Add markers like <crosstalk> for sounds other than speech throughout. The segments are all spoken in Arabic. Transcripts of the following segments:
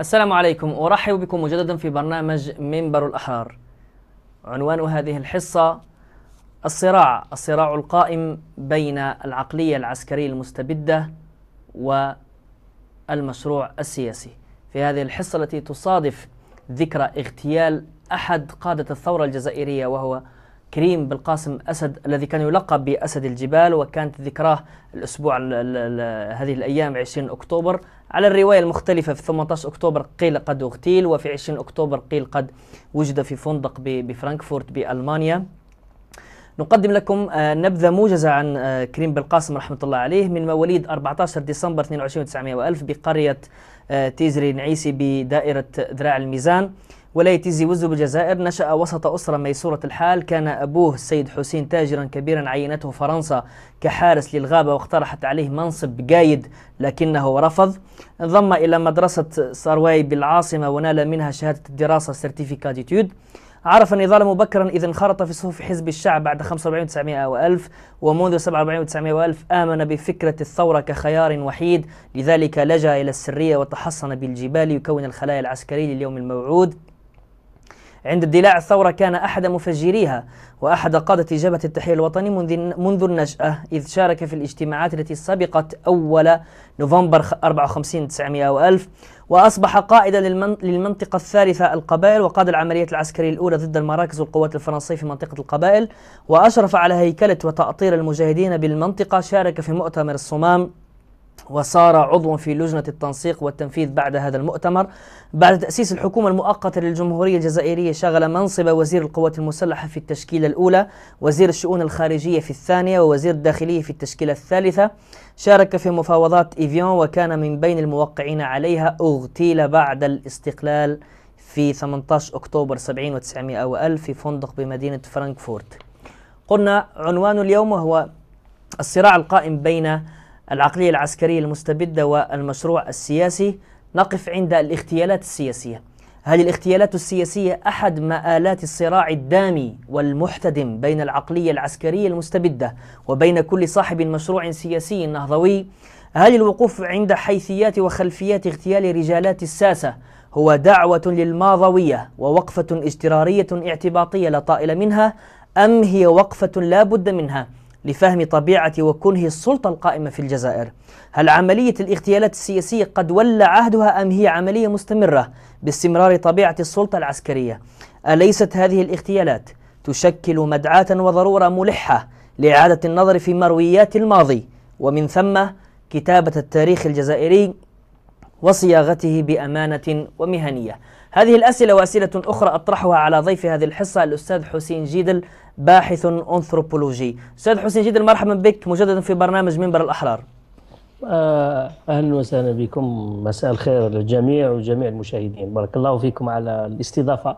السلام عليكم أرحب بكم مجددا في برنامج منبر الأحرار عنوان هذه الحصة الصراع الصراع القائم بين العقلية العسكرية المستبدة والمشروع السياسي في هذه الحصة التي تصادف ذكرى اغتيال أحد قادة الثورة الجزائرية وهو كريم بالقاسم أسد الذي كان يلقب بأسد الجبال وكانت ذكراه الأسبوع هذه الأيام 20 أكتوبر على الرواية المختلفة في 18 أكتوبر قيل قد اغتيل وفي 20 أكتوبر قيل قد وجد في فندق بفرانكفورت بألمانيا نقدم لكم آه، نبذة موجزة عن آه، كريم بالقاسم رحمة الله عليه من مواليد 14 ديسمبر 22 900 بقرية آه، تيزري نعيسي بدائرة ذراع الميزان ولاية تيزي وزو بالجزائر نشأ وسط أسرة ميسورة الحال كان أبوه السيد حسين تاجرا كبيرا عينته فرنسا كحارس للغابة واقترحت عليه منصب قايد لكنه رفض انضم إلى مدرسة سارواي بالعاصمة ونال منها شهادة الدراسة سيرتيفيكا عرف النضال مبكرا إذ انخرط في صفوف حزب الشعب بعد 45 900 و1000 ومنذ 47 900 و1000 آمن بفكرة الثورة كخيار وحيد لذلك لجأ إلى السرية وتحصن بالجبال يكون الخلايا العسكري لليوم الموعود عند اندلاع الثورة كان أحد مفجريها وأحد قادة جبهة التحرير الوطني منذ النشأة إذ شارك في الاجتماعات التي سبقت أول نوفمبر 54 900 وأصبح قائدا للمنطقة الثالثة القبائل وقاد العملية العسكرية الأولى ضد المراكز والقوات الفرنسية في منطقة القبائل وأشرف على هيكلة وتأطير المجاهدين بالمنطقة شارك في مؤتمر الصمام وصار عضوا في لجنة التنسيق والتنفيذ بعد هذا المؤتمر بعد تأسيس الحكومة المؤقتة للجمهورية الجزائرية شغل منصب وزير القوات المسلحة في التشكيلة الأولى وزير الشؤون الخارجية في الثانية ووزير الداخلية في التشكيلة الثالثة شارك في مفاوضات إيفيون وكان من بين الموقعين عليها اغتيل بعد الاستقلال في 18 أكتوبر 70 و 900 في فندق بمدينة فرانكفورت قلنا عنوان اليوم هو الصراع القائم بين العقلية العسكرية المستبدة والمشروع السياسي نقف عند الاغتيالات السياسية هل الاغتيالات السياسية أحد مآلات الصراع الدامي والمحتدم بين العقلية العسكرية المستبدة وبين كل صاحب مشروع سياسي نهضوي هل الوقوف عند حيثيات وخلفيات اغتيال رجالات الساسة هو دعوة للماضوية ووقفة اجترارية اعتباطية لا طائل منها أم هي وقفة لا بد منها لفهم طبيعة وكنه السلطة القائمة في الجزائر هل عملية الاغتيالات السياسية قد ولى عهدها أم هي عملية مستمرة باستمرار طبيعة السلطة العسكرية أليست هذه الاغتيالات تشكل مدعاة وضرورة ملحة لإعادة النظر في مرويات الماضي ومن ثم كتابة التاريخ الجزائري وصياغته بأمانة ومهنية هذه الأسئلة وأسئلة أخرى أطرحها على ضيف هذه الحصة الأستاذ حسين جيدل باحث أنثروبولوجي أستاذ حسين جيدل مرحبا بك مجددا في برنامج منبر الأحرار آه، أهلا وسهلا بكم مساء الخير للجميع وجميع المشاهدين بارك الله فيكم على الاستضافة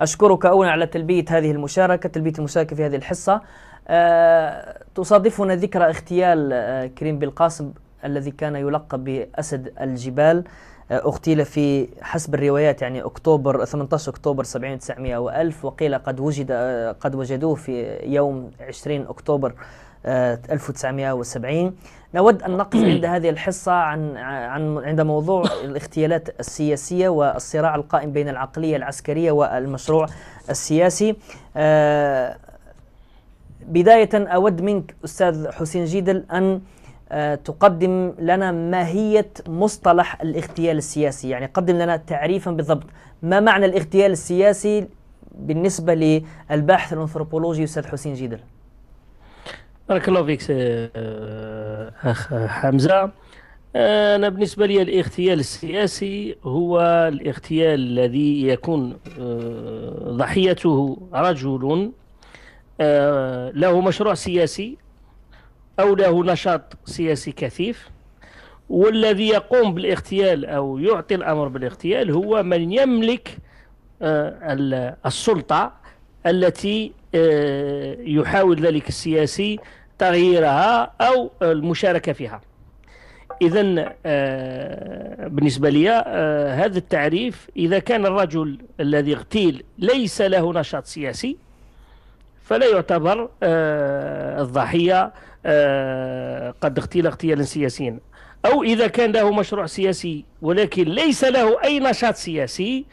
أشكرك أولا على تلبية هذه المشاركة تلبية المشاركة في هذه الحصة أه تصادفنا ذكرى اغتيال أه كريم بالقاسم الذي كان يلقب بأسد الجبال اغتيل في حسب الروايات يعني اكتوبر 18 اكتوبر 70 900 و1000 وقيل قد وجد قد وجدوه في يوم 20 اكتوبر 1970 آه، نود أن نقف <coughs> عند هذه الحصة عن, عن عند موضوع الاغتيالات السياسية والصراع القائم بين العقلية العسكرية والمشروع السياسي آه، بداية أود منك أستاذ حسين جيدل أن آه، تقدم لنا ماهية مصطلح الاغتيال السياسي يعني قدم لنا تعريفا بالضبط ما معنى الاغتيال السياسي بالنسبة للباحث الأنثروبولوجي أستاذ حسين جيدل بارك الله فيك آه، أخ حمزة آه، أنا بالنسبة لي الاغتيال السياسي هو الاغتيال الذي يكون ضحيته رجل له مشروع سياسي أو له نشاط سياسي كثيف والذي يقوم بالاغتيال أو يعطي الأمر بالاغتيال هو من يملك آه، السلطة التي آه، يحاول ذلك السياسي تغييرها أو المشاركة فيها إذا آه، بالنسبة لي هذا التعريف إذا كان الرجل الذي اغتيل ليس له نشاط سياسي فلا يعتبر الضحية آه، قد اغتيل اغتيالا سياسيا أو إذا كان له مشروع سياسي ولكن ليس له أي نشاط سياسي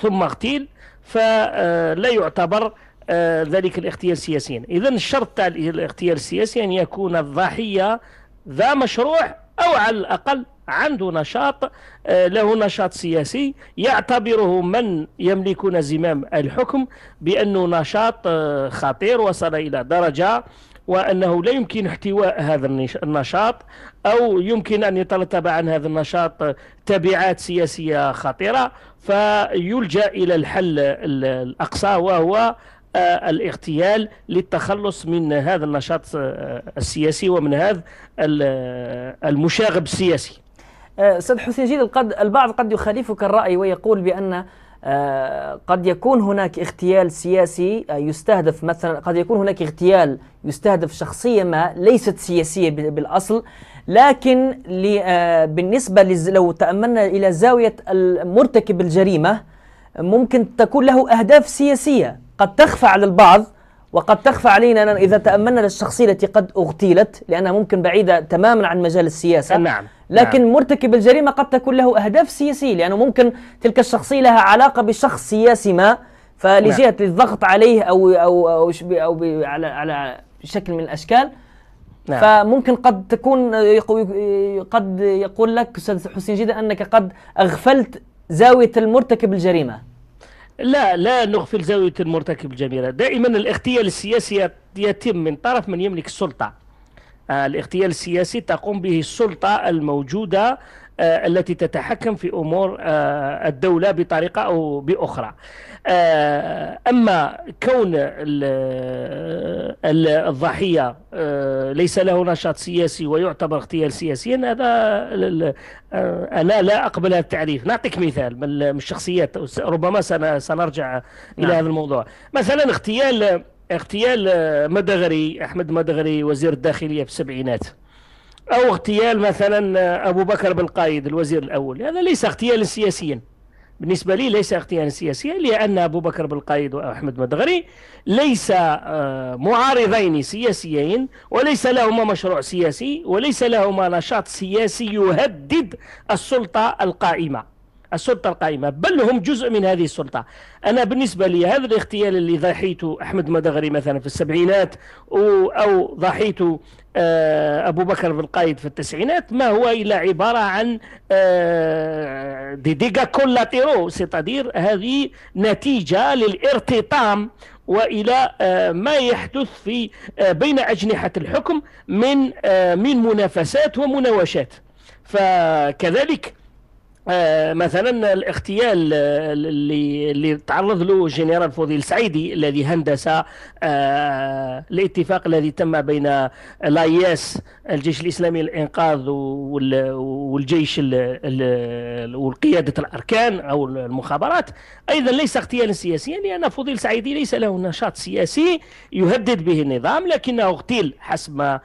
ثم اغتيل فلا آه، يعتبر آه، ذلك الاغتيال سياسيا إذا الشرط تاع الاغتيال السياسي أن يكون الضحية ذا مشروع أو على الأقل عنده نشاط له نشاط سياسي يعتبره من يملكون زمام الحكم بأنه نشاط خطير وصل إلى درجة وأنه لا يمكن احتواء هذا النشاط أو يمكن أن يترتب عن هذا النشاط تبعات سياسية خطيرة فيلجأ إلى الحل الأقصى وهو آه، الاغتيال للتخلص من هذا النشاط آه، السياسي ومن هذا المشاغب السياسي. آه، استاذ حسين جيل البعض قد يخالفك الراي ويقول بان آه، قد يكون هناك اغتيال سياسي آه، يستهدف مثلا قد يكون هناك اغتيال يستهدف شخصية ما ليست سياسية بالأصل لكن آه، بالنسبة لو تأملنا إلى زاوية المرتكب الجريمة ممكن تكون له أهداف سياسية قد تخفى على البعض وقد تخفى علينا إذا تأملنا للشخصية التي قد اغتيلت لأنها ممكن بعيدة تماما عن مجال السياسة نعم لكن نعم. مرتكب الجريمة قد تكون له أهداف سياسية لأنه ممكن تلك الشخصية لها علاقة بشخص سياسي ما فلجهة نعم. الضغط عليه أو أو أو, أو على على شكل من الأشكال نعم. فممكن قد تكون قد يقول لك استاذ حسين جدا انك قد اغفلت زاويه المرتكب الجريمه لا لا نغفل زاويه المرتكب الجريمه دائما الاغتيال السياسي يتم من طرف من يملك السلطه آه، الاغتيال السياسي تقوم به السلطة الموجودة آه، التي تتحكم في امور آه، الدوله بطريقه او باخرى. اما كون الضحيه ليس له نشاط سياسي ويعتبر اغتيال سياسيا هذا انا لا اقبل هذا التعريف، نعطيك مثال من الشخصيات ربما سنرجع الى نعم. هذا الموضوع. مثلا اغتيال اغتيال آه، مدغري احمد مدغري وزير الداخليه في السبعينات او اغتيال مثلا آه، ابو بكر بن قايد الوزير الاول هذا ليس اغتيالا سياسيا بالنسبة لي ليس اغتيالا سياسيا لأن أبو بكر بن قايد وأحمد مدغري ليس آه، معارضين سياسيين وليس لهما مشروع سياسي وليس لهما نشاط سياسي يهدد السلطة القائمة السلطة القائمة بل هم جزء من هذه السلطة أنا بالنسبة لي هذا الاغتيال اللي ضحيته أحمد مدغري مثلا في السبعينات أو ضحيته آه، أبو بكر بن قايد في التسعينات ما هو إلا عبارة عن آه، دي ديغا كولاتيرو ستادير هذه نتيجة للارتطام والى آه، ما يحدث في بين اجنحه الحكم من من منافسات ومناوشات فكذلك آه، مثلا الاغتيال آه، اللي اللي تعرض له جنرال فوضي السعيدي الذي هندس آه، الاتفاق الذي تم بين الاياس الجيش الاسلامي للانقاذ والجيش والقياده الاركان او المخابرات ايضا ليس اغتيالا سياسيا لان يعني فوضي السعيدي ليس له نشاط سياسي يهدد به النظام لكنه اغتيل حسب ما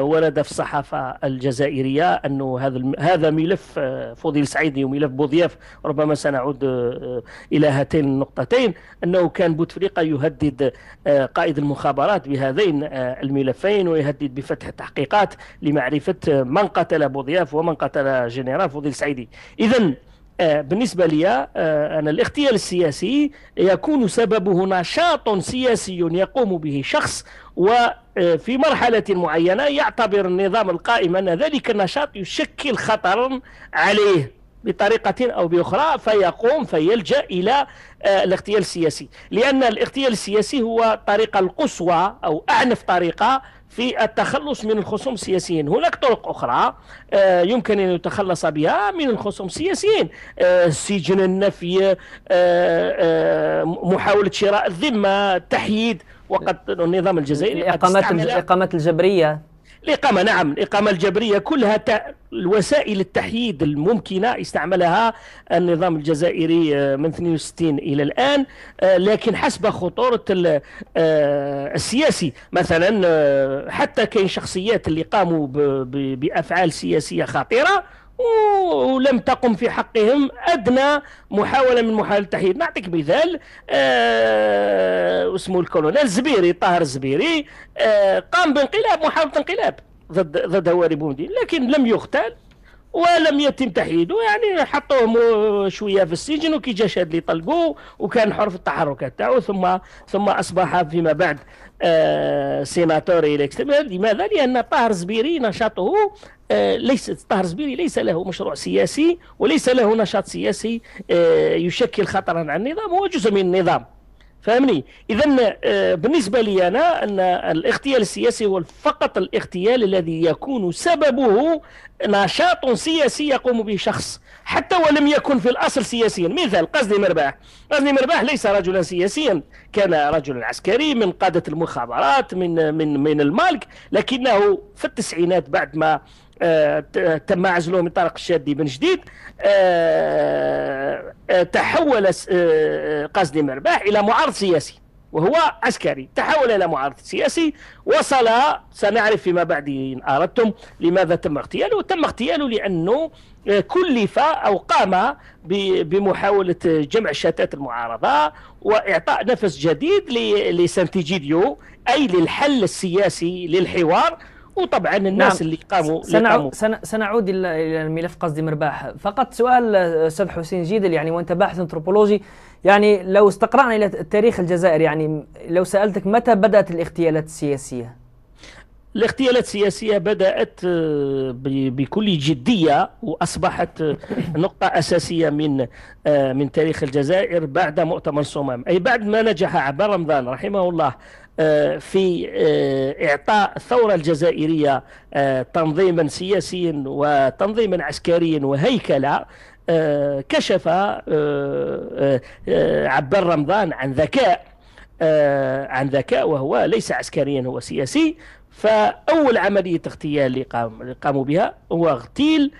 ورد في الصحافه الجزائريه انه هذا هذا ملف فوضي السعيدي هنيدي وملف بوضياف ربما سنعود آه، آه، إلى هاتين النقطتين أنه كان بوتفليقة يهدد آه، قائد المخابرات بهذين الملفين ويهدد بفتح تحقيقات لمعرفة من قتل بوضياف ومن قتل جنرال فضيل سعيدي إذا بالنسبة لي أن الاغتيال السياسي يكون سببه نشاط سياسي يقوم به شخص وفي مرحلة معينة يعتبر النظام القائم أن ذلك النشاط يشكل خطرا عليه بطريقة أو بأخرى فيقوم فيلجأ إلى آه، الاغتيال السياسي لأن الاغتيال السياسي هو الطريقة القصوى أو أعنف طريقة في التخلص من الخصوم السياسيين هناك طرق أخرى آه، يمكن أن يتخلص بها من الخصوم السياسيين السجن آه، النفي محاولة شراء الذمة التحييد وقد النظام الجزائري الإقامات الإقامات الجبرية الإقامة نعم الإقامة الجبرية كلها الوسائل التحييد الممكنة استعملها النظام الجزائري آه، من 62 إلى الآن آه، لكن حسب خطورة آه، السياسي مثلا حتى كاين شخصيات اللي قاموا بأفعال سياسية خطيرة ولم تقم في حقهم أدنى محاولة من محاولة التحييد نعطيك مثال آه اسمه الكولونيل الزبيري طاهر الزبيري آه قام بانقلاب محاولة انقلاب ضد ضد هواري بومدين لكن لم يغتال ولم يتم تحييده يعني حطوه شويه في السجن وكي جا شاد اللي طلقوه وكان حر في التحركات تاعو ثم ثم اصبح فيما بعد آه سيناتوري لماذا؟ لان طاهر زبيري نشاطه آه، ليست طاهر زبيري ليس له مشروع سياسي وليس له نشاط سياسي آه، يشكل خطرا على النظام هو جزء من النظام فهمني اذا آه، بالنسبه لي انا ان الاغتيال السياسي هو فقط الاغتيال الذي يكون سببه نشاط سياسي يقوم به شخص حتى ولم يكن في الاصل سياسيا مثال قزني مرباح قزني مرباح ليس رجلا سياسيا كان رجلا عسكري من قاده المخابرات من من من المالك لكنه في التسعينات بعد ما تم عزله من طارق الشادي بن جديد آه، آه، تحول آه، قاسم مرباح الى معارض سياسي وهو عسكري تحول إلى معارض سياسي وصل سنعرف فيما بعد إن أردتم لماذا تم اغتياله تم اغتياله لأنه كلف أو قام بمحاولة جمع شتات المعارضة وإعطاء نفس جديد لسانتيجيديو أي للحل السياسي للحوار وطبعا الناس نعم. اللي قاموا سنعود سنعود الى الملف قصدي مرباح فقط سؤال استاذ حسين جيدل يعني وانت باحث انثروبولوجي يعني لو استقرانا الى تاريخ الجزائر يعني لو سالتك متى بدات الاغتيالات السياسيه؟ الاغتيالات السياسية بدأت آه، بكل جدية وأصبحت آه، <laughs> نقطة أساسية من آه، من تاريخ الجزائر بعد مؤتمر صمام أي بعد ما نجح عبد رمضان رحمه الله آه، في آه، إعطاء الثورة الجزائرية آه، تنظيما سياسيا وتنظيما عسكريا وهيكلة كشف عبد رمضان عن ذكاء عن ذكاء وهو ليس عسكريا هو سياسي فأول عملية اغتيال اللي قام قاموا بها هو اغتيل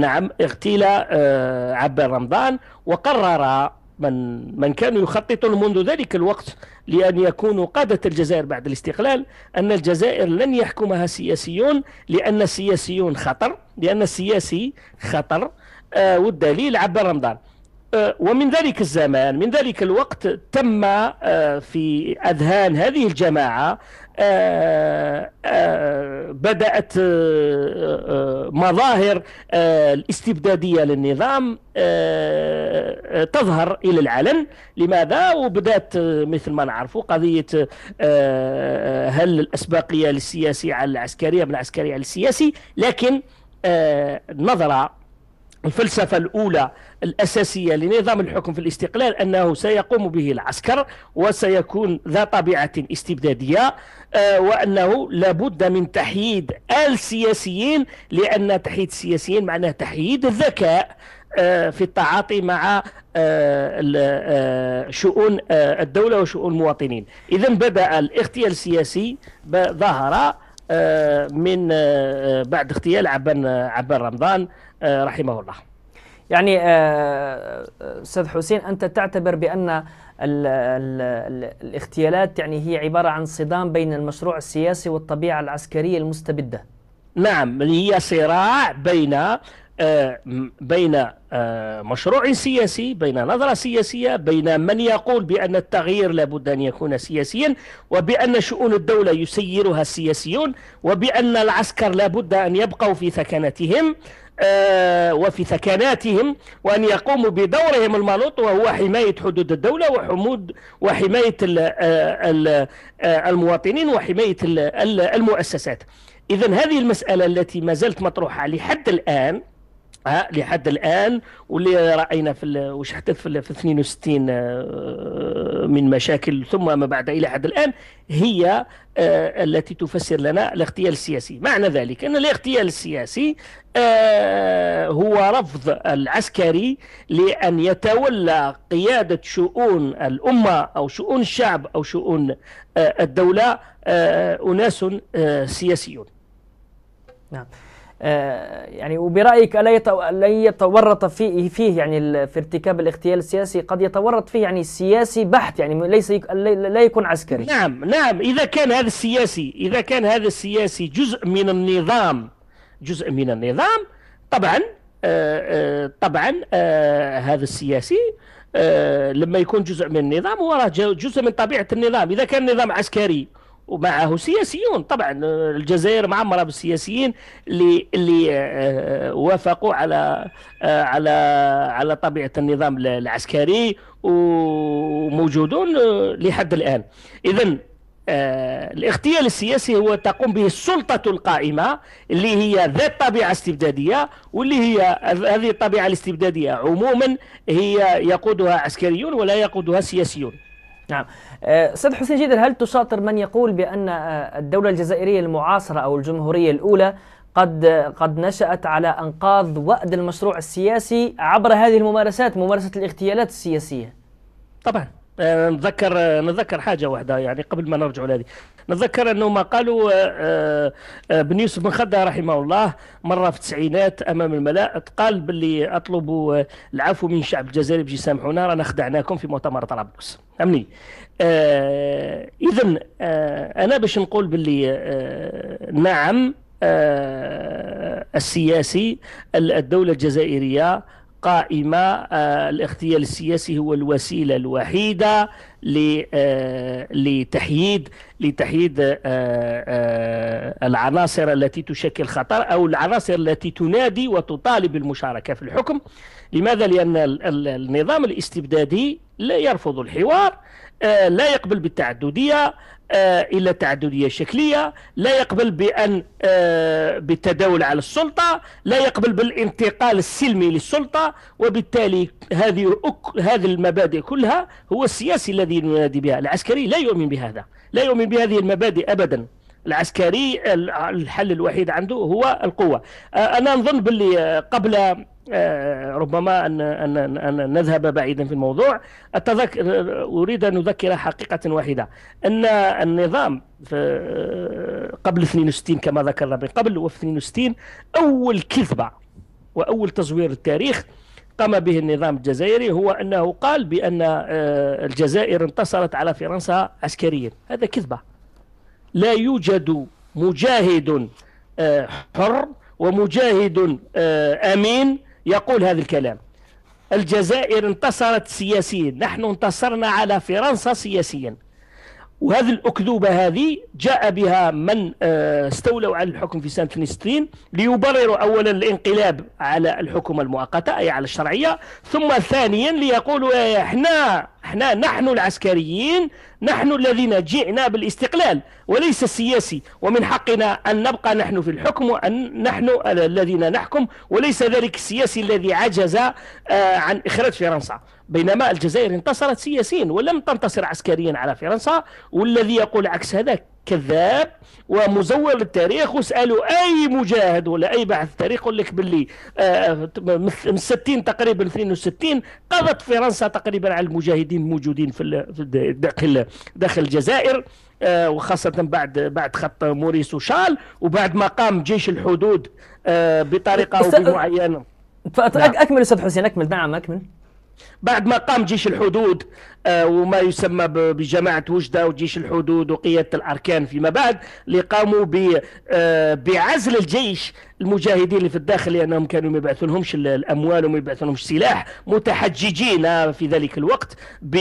نعم اغتيل عبد الرمضان رمضان وقرر من من كانوا يخططون منذ ذلك الوقت لأن يكونوا قادة الجزائر بعد الاستقلال أن الجزائر لن يحكمها سياسيون لأن السياسيون خطر لأن السياسي خطر آه، والدليل عبد رمضان آه، ومن ذلك الزمان من ذلك الوقت تم آه، في أذهان هذه الجماعة آه، بدأت مظاهر الاستبدادية للنظام تظهر إلى العلن لماذا؟ وبدأت مثل ما نعرفوا قضية هل الأسباقية للسياسي على العسكرية من العسكرية للسياسي لكن نظرة الفلسفة الأولى الأساسية لنظام الحكم في الاستقلال أنه سيقوم به العسكر وسيكون ذا طبيعة استبدادية آه، وأنه لابد من تحييد السياسيين لأن تحييد السياسيين معناه تحييد الذكاء آه، في التعاطي مع آه، شؤون الدولة وشؤون المواطنين إذا بدأ الاغتيال السياسي ظهر آه، من آه، آه، بعد اغتيال عبان عبان رمضان رحمه الله يعني استاذ حسين انت تعتبر بان الـ ال ال الاغتيالات يعني هي عباره عن صدام بين المشروع السياسي والطبيعه العسكريه المستبده نعم هي صراع بين آه، بين آه، مشروع سياسي بين نظرة سياسية بين من يقول بأن التغيير لابد أن يكون سياسيا وبأن شؤون الدولة يسيرها السياسيون وبأن العسكر لابد أن يبقوا في ثكنتهم آه، وفي ثكناتهم وأن يقوموا بدورهم المالوط وهو حماية حدود الدولة وحمود وحماية المواطنين وحماية المؤسسات إذا هذه المسألة التي ما زالت مطروحة لحد الآن لحد الان واللي راينا في وش حدث في 62 آه، من مشاكل ثم ما بعد الى حد الان هي آه، التي تفسر لنا الاغتيال السياسي معنى ذلك ان الاغتيال السياسي آه، هو رفض العسكري لان يتولى قياده شؤون الامه او شؤون الشعب او شؤون الدوله اناس سياسيون نعم آه، يعني وبرايك الا يتورط فيه فيه يعني في ارتكاب الاغتيال السياسي قد يتورط فيه يعني سياسي بحت يعني ليس لا يكون عسكري نعم نعم اذا كان هذا السياسي اذا كان هذا السياسي جزء من النظام جزء من النظام طبعا آآ آه، آه، طبعا آآ هذا السياسي لما يكون جزء من النظام هو جزء من طبيعه النظام اذا كان نظام عسكري ومعه سياسيون طبعا الجزائر معمره بالسياسيين اللي اللي آه، وافقوا على آه، على على طبيعه النظام العسكري وموجودون آه، لحد الان اذا الاغتيال السياسي هو تقوم به السلطة القائمة اللي هي ذات طبيعة استبدادية واللي هي هذه الطبيعة الاستبدادية عموما هي يقودها عسكريون ولا يقودها سياسيون نعم آه، سيد حسين جيدر هل تشاطر من يقول بأن آه، الدولة الجزائرية المعاصرة أو الجمهورية الأولى قد قد نشأت على أنقاض وأد المشروع السياسي عبر هذه الممارسات ممارسة الاغتيالات السياسية طبعا آه، نتذكر آه، نتذكر حاجه واحده يعني قبل ما نرجع لهذه نتذكر انه ما قالوا آه، بن يوسف بن خدة رحمه الله مره في التسعينات امام الملاء قال باللي اطلب العفو من شعب الجزائر باش يسامحونا رانا خدعناكم في مؤتمر طرابلس فهمني آه اذا آه انا باش نقول باللي آه نعم السياسي الدولة الجزائرية القائمة آه، الاغتيال السياسي هو الوسيلة الوحيدة آه، لتحييد لتحييد آه، العناصر التي تشكل خطر أو العناصر التي تنادي وتطالب بالمشاركة في الحكم لماذا؟ لأن النظام الاستبدادي لا يرفض الحوار لا يقبل بالتعددية آه، إلى تعددية شكلية لا يقبل بأن آه، بالتداول على السلطة لا يقبل بالانتقال السلمي للسلطة وبالتالي هذه هذه المبادئ كلها هو السياسي الذي ينادي بها العسكري لا يؤمن بهذا لا يؤمن بهذه المبادئ أبدا العسكري الحل الوحيد عنده هو القوة آه، أنا نظن باللي قبل آه، ربما أن, أن, أن نذهب بعيدا في الموضوع أتذكر أريد أن أذكر حقيقة واحدة أن النظام آه، قبل 62 كما ذكرنا من قبل وفي 62 أول كذبة وأول تزوير التاريخ قام به النظام الجزائري هو أنه قال بأن آه، الجزائر انتصرت على فرنسا عسكريا هذا كذبة لا يوجد مجاهد حر ومجاهد امين يقول هذا الكلام الجزائر انتصرت سياسيا نحن انتصرنا على فرنسا سياسيا وهذه الأكذوبة هذه جاء بها من آه، استولوا على الحكم في سنة 62 ليبرروا أولا الانقلاب على الحكومة المؤقتة أي على الشرعية ثم ثانيا ليقولوا إيه، احنا احنا نحن العسكريين نحن الذين جئنا بالاستقلال وليس السياسي ومن حقنا أن نبقى نحن في الحكم وأن نحن الذين نحكم وليس ذلك السياسي الذي عجز آه، عن إخراج فرنسا بينما الجزائر انتصرت سياسيا ولم تنتصر عسكريا على فرنسا والذي يقول عكس هذا كذاب ومزور للتاريخ واسالوا اي مجاهد ولا اي باحث تاريخ يقول لك باللي آه، آه، من 60 تقريبا 62 قضت فرنسا تقريبا على المجاهدين الموجودين في داخل داخل الجزائر آه، وخاصة بعد بعد خط موريس وشال وبعد ما قام جيش الحدود بطريقة معينة نعم. أكمل أستاذ حسين أكمل نعم أكمل بعد ما قام جيش الحدود آه، وما يسمى بجماعة وجدة وجيش الحدود وقيادة الأركان فيما بعد اللي قاموا آه، بعزل الجيش المجاهدين اللي في الداخل لأنهم كانوا ما يبعثونهمش الأموال وما يبعثونهمش سلاح متحججين آه، في ذلك الوقت ب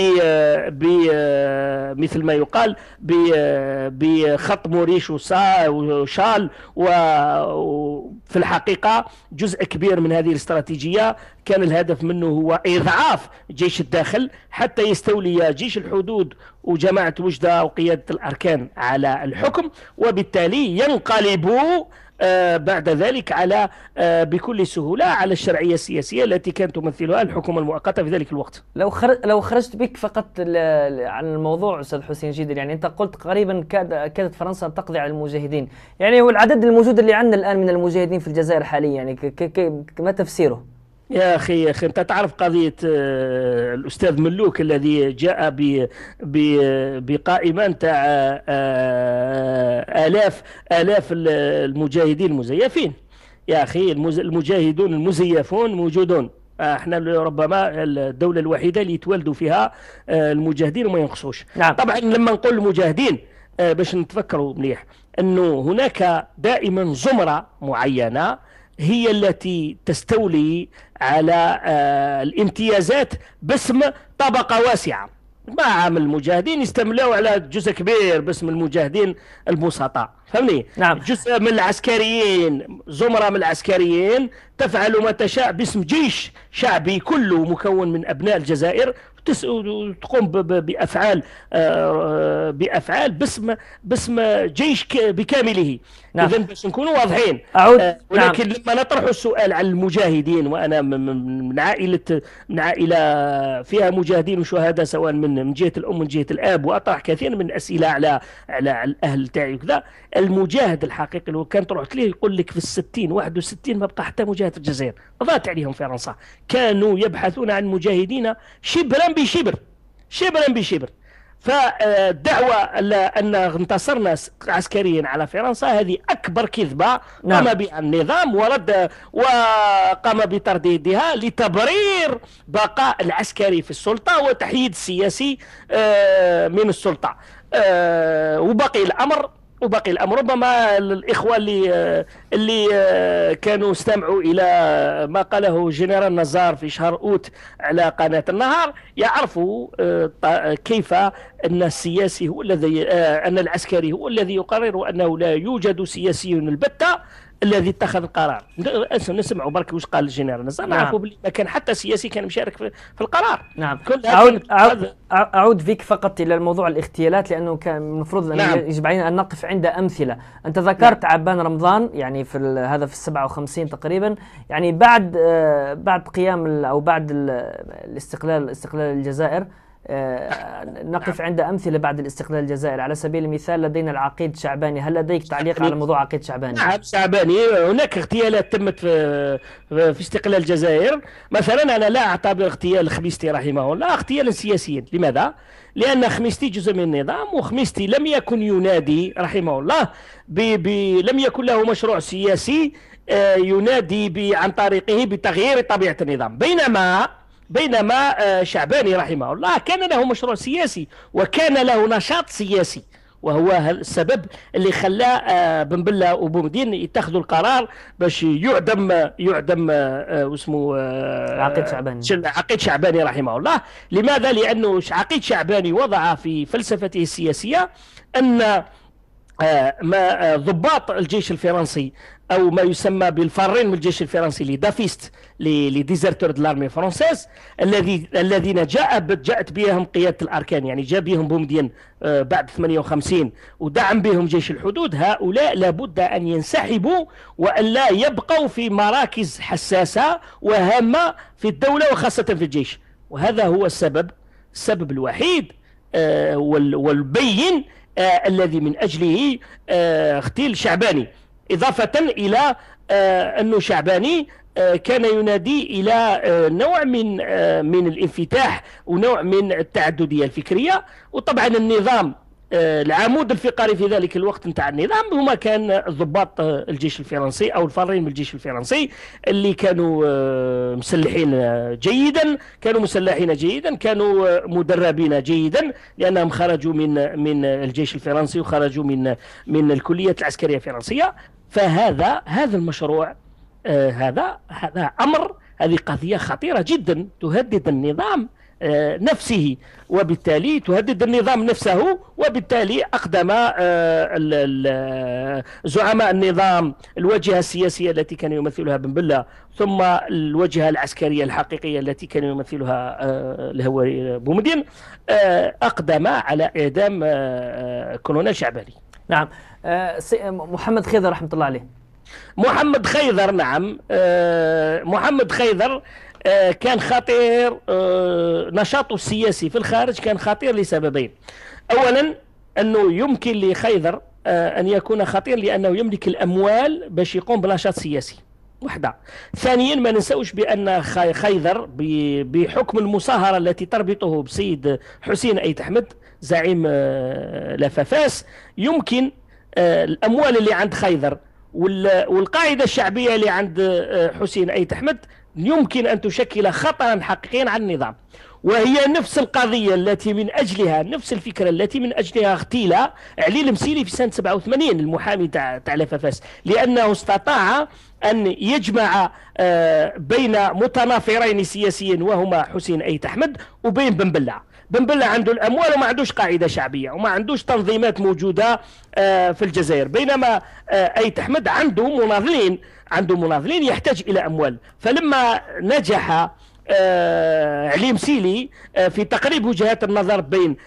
مثل ما يقال بخط موريش وشال وفي الحقيقة جزء كبير من هذه الاستراتيجية كان الهدف منه هو إضعاف جيش الداخل حتى يستوي الدولية جيش الحدود وجماعة وجدة وقيادة الأركان على الحكم وبالتالي ينقلبوا آه، بعد ذلك على آه، بكل سهولة على الشرعية السياسية التي كانت تمثلها الحكومة المؤقتة في ذلك الوقت لو لو خرجت بك فقط عن الموضوع أستاذ حسين جدا يعني أنت قلت قريبا كادت فرنسا تقضي على المجاهدين يعني هو العدد الموجود اللي عندنا الآن من المجاهدين في الجزائر حاليا يعني ما تفسيره يا اخي يا اخي انت تعرف قضيه آه، الاستاذ ملوك الذي جاء ب بقائمه نتاع آه، آه، الاف الاف المجاهدين المزيفين يا اخي المجاهدون المزيفون موجودون احنا ربما الدوله الوحيده اللي يتولدوا فيها المجاهدين وما ينقصوش نعم. طبعا لما نقول المجاهدين باش نتفكروا مليح انه هناك دائما زمره معينه هي التي تستولي على آه، الامتيازات باسم طبقة واسعة ما عام المجاهدين يستملوا على جزء كبير باسم المجاهدين البسطاء فهمني نعم. جزء من العسكريين زمرة من العسكريين تفعل ما تشاء باسم جيش شعبي كله مكون من أبناء الجزائر تقوم بأفعال آه، آه، بأفعال باسم باسم جيش بكامله نعم. اذا باش نكونوا واضحين اعود أه نعم. ولكن نعم. لما نطرح السؤال على المجاهدين وانا من عائله من عائله فيها مجاهدين وشهداء سواء من من جهه الام من جهه الاب واطرح كثير من الاسئله على على, الاهل تاعي وكذا المجاهد الحقيقي لو كان طرحت ليه يقول لك في الستين 61 ما بقى حتى مجاهد في الجزائر ضاعت عليهم فرنسا كانوا يبحثون عن مجاهدين شبرا بشبر شبرا بشبر فالدعوة أن انتصرنا عسكريا على فرنسا هذه أكبر كذبة نعم. قام بها النظام ورد وقام بترديدها لتبرير بقاء العسكري في السلطة وتحييد السياسي آه، من السلطة آه، وبقي الأمر وباقي الامر ربما الاخوه اللي آه، اللي آه، كانوا استمعوا الى ما قاله جنرال نزار في شهر اوت على قناه النهار يعرفوا آه، كيف ان السياسي هو الذي ان العسكري هو الذي يقرر انه لا يوجد سياسي البته الذي اتخذ القرار نسمعوا برك واش قال الجنرال نزار نعم. نعرفوا ما كان حتى سياسي كان مشارك في, في القرار نعم كل أعود, أعود, أعود فيك فقط إلى موضوع الاغتيالات لأنه كان المفروض نعم. يجب علينا أن نقف عند أمثلة أنت ذكرت نعم. عبان رمضان يعني في هذا في 57 تقريبا يعني بعد آه بعد قيام أو بعد الاستقلال استقلال الجزائر آه، نقف نعم. عند أمثلة بعد الاستقلال الجزائر على سبيل المثال لدينا العقيد شعباني هل لديك تعليق على موضوع عقيد شعباني؟ نعم شعباني هناك اغتيالات تمت في, في استقلال الجزائر مثلا أنا لا أعتبر اغتيال خميستي رحمه الله اغتيالا سياسيا لماذا؟ لأن خميستي جزء من النظام وخميستي لم يكن ينادي رحمه الله بي بي لم يكن له مشروع سياسي آه، ينادي عن طريقه بتغيير طبيعة النظام بينما بينما آه، شعباني رحمه الله كان له مشروع سياسي وكان له نشاط سياسي وهو السبب اللي خلى آه، بن بلة وبومدين يتخذوا القرار باش يعدم يعدم آه، واسمه عقيد شعباني عقيد شعباني رحمه الله لماذا لأنه عقيد شعباني وضع في فلسفته السياسية أن ما ضباط الجيش الفرنسي او ما يسمى بالفارين من الجيش الفرنسي لي دافيست لي ديزرتور دو لارمي فرونسيز الذي الذين جاء جاءت بهم قياده الاركان يعني جاء بهم بومدين آه، بعد 58 ودعم بهم جيش الحدود هؤلاء لابد ان ينسحبوا والا يبقوا في مراكز حساسه وهامه في الدوله وخاصه في الجيش وهذا هو السبب السبب الوحيد آه، والبين آه، الذي من اجله اغتيل شعباني إضافة إلى آه، أن شعباني آه، كان ينادي الى آه، نوع من من الانفتاح ونوع من التعدديه الفكريه وطبعا النظام العمود الفقري في ذلك الوقت نتاع النظام هما كان ضباط الجيش الفرنسي او الفارين من الجيش الفرنسي اللي كانوا مسلحين جيدا كانوا مسلحين جيدا كانوا مدربين جيدا لانهم خرجوا من من الجيش الفرنسي وخرجوا من من الكليات العسكريه الفرنسيه فهذا هذا المشروع آه هذا هذا امر هذه قضيه خطيره جدا تهدد النظام آه نفسه وبالتالي تهدد النظام نفسه وبالتالي اقدم آه زعماء النظام الواجهه السياسيه التي كان يمثلها بن بله ثم الواجهه العسكريه الحقيقيه التي كان يمثلها آه، الهواري بومدين آه، اقدم على اعدام آه، كولونيل شعباني نعم آه، محمد خيذر رحمه الله عليه محمد خيذر نعم آه، محمد خيذر آه، كان خطير نشاطه السياسي في الخارج كان خطير لسببين اولا انه يمكن لخيذر ان يكون خطير لانه يملك الاموال باش يقوم بنشاط سياسي وحده ثانيا ما ننساوش بان خيذر بحكم المصاهره التي تربطه بسيد حسين ايت احمد زعيم آه، لفافاس يمكن آه، الاموال اللي عند خيضر والقاعده الشعبيه اللي عند آه، حسين ايت احمد يمكن ان تشكل خطرا حقيقيا على النظام وهي نفس القضيه التي من اجلها نفس الفكره التي من اجلها اغتيل علي المسيلي في سنه 87 المحامي تاع تاع لفافاس لانه استطاع ان يجمع بين متنافرين سياسيا وهما حسين ايت احمد وبين بن بلع بن بلة عنده الأموال وما عندوش قاعدة شعبية وما عندوش تنظيمات موجودة آه، في الجزائر بينما آه، أيت أحمد عنده مناضلين عنده مناضلين يحتاج إلى أموال فلما نجح آه، عليم سيلي في تقريب وجهات النظر بين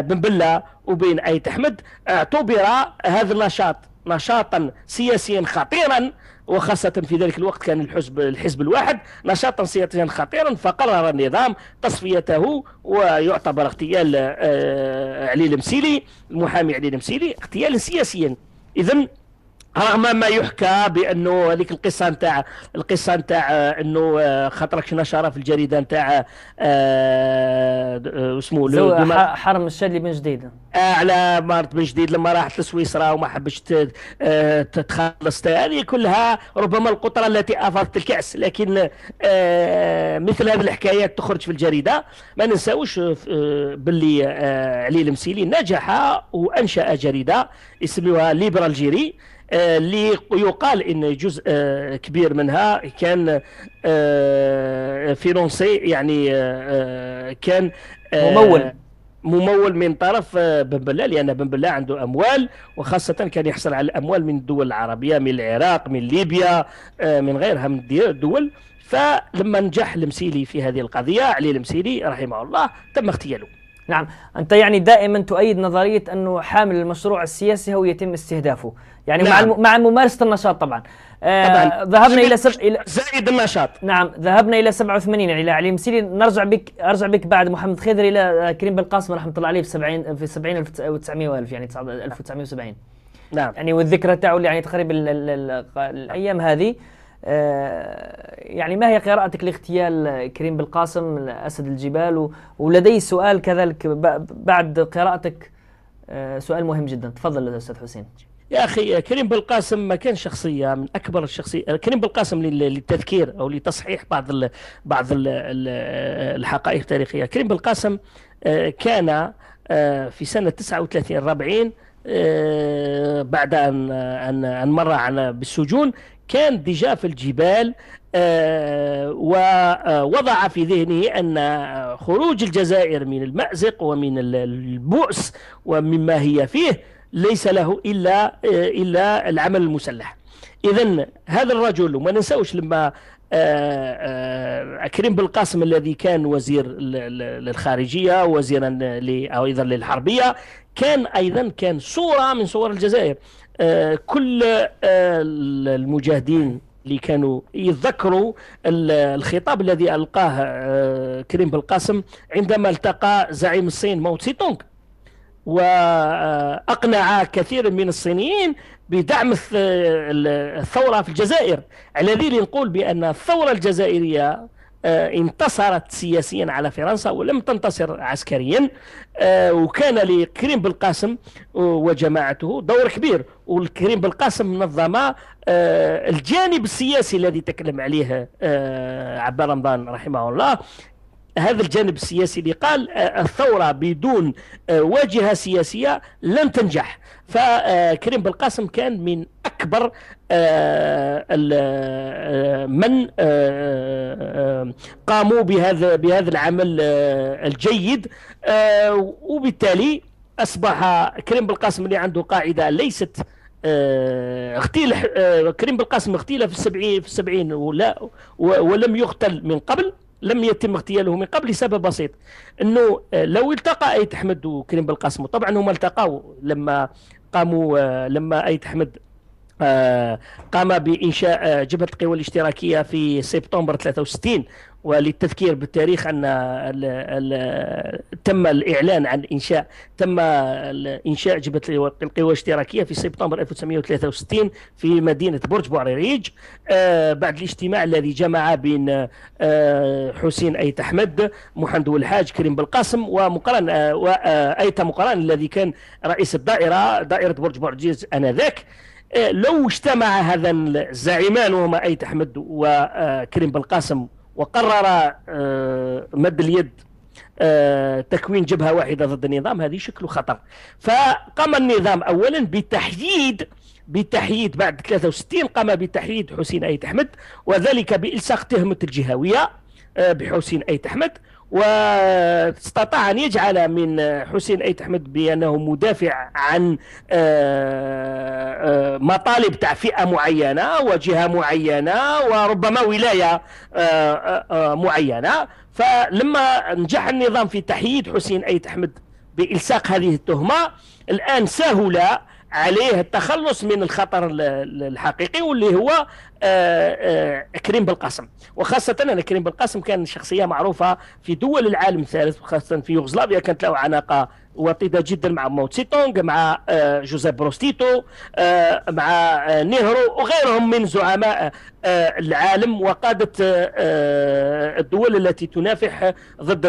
بن بلة وبين أيت أحمد اعتبر هذا النشاط نشاطا سياسيا خطيرا وخاصة في ذلك الوقت كان الحزب الحزب الواحد نشاطا سياسيا خطيرا فقرر النظام تصفيته ويعتبر اغتيال آه، علي المسيلي المحامي علي المسيلي اغتيالا سياسيا إذا رغم ما يحكى بانه هذيك القصه نتاع القصه نتاع آه، انه آه، خاطرك نشره في الجريده نتاع آه، اسمه حرم الشادي بن جديد على مارت بن جديد لما راحت لسويسرا وما حبش تتخلص هذه كلها ربما القطره التي افاضت الكاس لكن مثل هذه الحكايات تخرج في الجريده ما ننساوش باللي علي المسيلي نجح وانشا جريده اسمها ليبرال الجيري اللي يقال ان جزء آه، كبير منها كان آه، فرنسي يعني آه، كان ممول ممول من طرف بن بلال لان بن بلال عنده اموال وخاصه كان يحصل على الاموال من الدول العربيه من العراق من ليبيا من غيرها من الدول فلما نجح المسيلي في هذه القضيه علي المسيلي رحمه الله تم اغتياله نعم انت يعني دائما تؤيد نظريه انه حامل المشروع السياسي هو يتم استهدافه يعني نعم. مع مع ممارسه النشاط طبعا آه، طبعا ذهبنا الى سب... الى زائد النشاط نعم ذهبنا الى 87 يعني الى علي مسيري نرجع بك ارجع بك بعد محمد خيدر الى آه، كريم بن قاسم رحمه الله عليه في 70 في 70 1900 الف يعني 1970 نعم. نعم يعني والذكرى تاعو يعني تقريبا الايام هذه آه، يعني ما هي قراءتك لاغتيال كريم بن قاسم اسد الجبال و... ولدي سؤال كذلك بعد قراءتك سؤال مهم جدا تفضل استاذ حسين يا اخي كريم بالقاسم ما كان شخصيه من اكبر الشخصيات كريم بالقاسم للتذكير او لتصحيح بعض ال بعض ال الحقائق التاريخيه كريم بالقاسم آه، كان آه، في سنه 39 40 آه، بعد ان ان ان مر على بالسجون كان ديجا في الجبال ووضع في ذهنه ان خروج الجزائر من المازق ومن البؤس ومما هي فيه ليس له إلا آه، إلا العمل المسلح إذا هذا الرجل وما ننساوش لما آه، آه، كريم بالقاسم الذي كان وزير للخارجية وزيرا أو أيضا للحربية كان أيضا كان صورة من صور الجزائر كل المجاهدين اللي كانوا يتذكروا الخطاب الذي القاه كريم بالقاسم عندما التقى زعيم الصين موت سيتونغ تونغ وأقنع كثير من الصينيين بدعم الثورة في الجزائر على الذي نقول بأن الثورة الجزائرية آه، انتصرت سياسيا على فرنسا ولم تنتصر عسكريا آه، وكان لكريم بالقاسم آه، وجماعته دور كبير والكريم بالقاسم نظم الجانب السياسي الذي تكلم عليه عبد رمضان رحمه الله هذا الجانب السياسي اللي قال آه، الثورة بدون آه، واجهة سياسية لن تنجح فكريم آه، بالقاسم كان من أكبر من قاموا بهذا بهذا العمل الجيد وبالتالي أصبح كريم بالقاسم اللي عنده قاعدة ليست اغتيل كريم بالقاسم اغتيل في السبعين في السبعين ولا ولم يقتل من قبل لم يتم اغتياله من قبل لسبب بسيط انه آه، لو التقى ايت احمد وكريم بالقاسم طبعا هما التقاو لما قاموا آه، لما ايت احمد آه، قام بانشاء جبهه القوى الاشتراكيه في سبتمبر 63 وللتذكير بالتاريخ أن تم الإعلان عن إنشاء تم إنشاء جبهة القوى الاشتراكية في سبتمبر 1963 في مدينة برج بوعريريج آه، بعد الاجتماع الذي جمع بين آه، حسين أيت أحمد محمد والحاج كريم بالقاسم ومقرن آه، وأيت مقران الذي كان رئيس الدائرة دائرة برج بوعريريج آنذاك لو اجتمع هذا الزعيمان وهما ايت احمد وكريم بالقاسم وقرر آه، مد اليد آه، تكوين جبهه واحده ضد النظام هذه شكل خطر فقام النظام اولا بتحييد بتحييد بعد 63 قام بتحييد حسين ايت احمد وذلك بالصاق تهمه الجهويه آه، بحسين ايت احمد واستطاع أن يجعل من حسين أيت أحمد بأنه مدافع عن آه، آه، مطالب تاع فئة معينة وجهة معينة وربما ولاية آه، معينة فلما نجح النظام في تحييد حسين أيت أحمد بإلصاق هذه التهمة الآن سهل عليه التخلص من الخطر الحقيقي واللي هو آه، آه، كريم بالقاسم وخاصة أن كريم بالقاسم كان شخصية معروفة في دول العالم الثالث وخاصة في يوغسلافيا كانت له علاقة وطيدة جدا مع ماو تونغ مع آه، جوزيف بروستيتو مع نهرو وغيرهم من زعماء العالم وقادة الدول التي تنافح ضد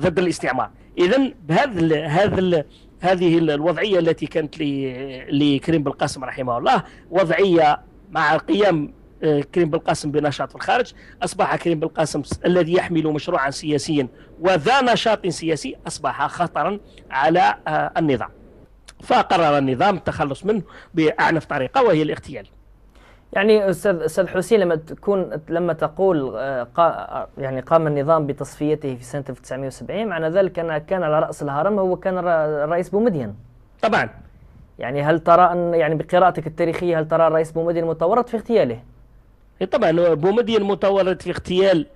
ضد الاستعمار إذا بهذا هذا هذه الوضعيه التي كانت لكريم بالقاسم رحمه الله وضعيه مع قيام آه، كريم بالقاسم بنشاط في الخارج أصبح كريم بالقاسم الذي يحمل مشروعا سياسيا وذا نشاط سياسي أصبح خطرا على آه، النظام فقرر النظام التخلص منه بأعنف طريقة وهي الاغتيال يعني استاذ استاذ حسين لما تكون لما تقول آه، قا يعني قام النظام بتصفيته في سنه 1970 معنى ذلك ان كان على راس الهرم هو كان الرئيس بومدين طبعا يعني هل ترى ان يعني بقراءتك التاريخيه هل ترى الرئيس بومدين متورط في اغتياله؟ إيه، طبعا بومدين متورط في اغتيال